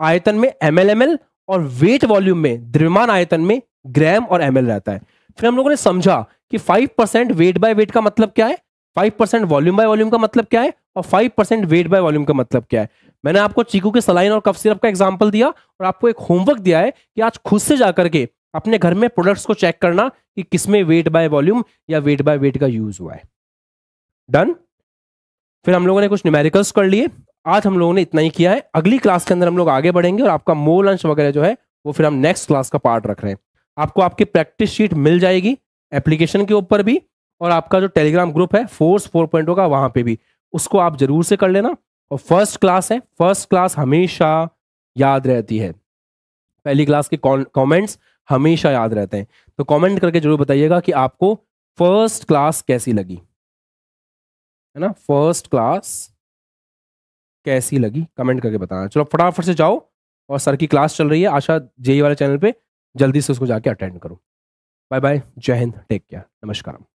आयतन में एम एल एम एल और वेट वॉल्यूम में द्रव्यमान आयतन में ग्राम और एम एल रहता है फिर हम लोगों ने समझा कि five percent weight by weight का मतलब क्या है five percent volume by volume का मतलब क्या है और five percent weight by volume का मतलब क्या है मैंने आपको चीकू के सलाइन और कफ सिरप का एग्जाम्पल दिया और आपको एक होमवर्क दिया है कि आज खुद से जाकर के अपने घर में प्रोडक्ट्स को चेक करना कि किसमें वेट बाय वॉल्यूम या वेट बाय वेट का यूज हुआ है डन फिर हम लोगों ने कुछ न्यूमेरिकल्स कर लिए आज हम लोगों ने इतना ही किया है अगली क्लास के अंदर हम लोग आगे बढ़ेंगे और आपका मोल अंश वगैरह जो है वो फिर हम नेक्स्ट क्लास का पार्ट रख रहे हैं आपको आपकी प्रैक्टिस शीट मिल जाएगी एप्लीकेशन के ऊपर भी और आपका जो टेलीग्राम ग्रुप है फोर्स फोर पॉइंटों का वहाँ पे भी उसको आप जरूर से कर लेना और फर्स्ट क्लास है फर्स्ट क्लास हमेशा याद रहती है पहली क्लास के कमेंट्स हमेशा याद रहते हैं तो कमेंट करके जरूर बताइएगा कि आपको फर्स्ट क्लास कैसी लगी है ना फर्स्ट क्लास कैसी लगी कमेंट करके बताना चलो फटाफट से जाओ और सर की क्लास चल रही है आशा जेई वाले चैनल पे जल्दी से उसको जाके अटेंड करो बाय बाय जय हिंद टेक केयर नमस्कार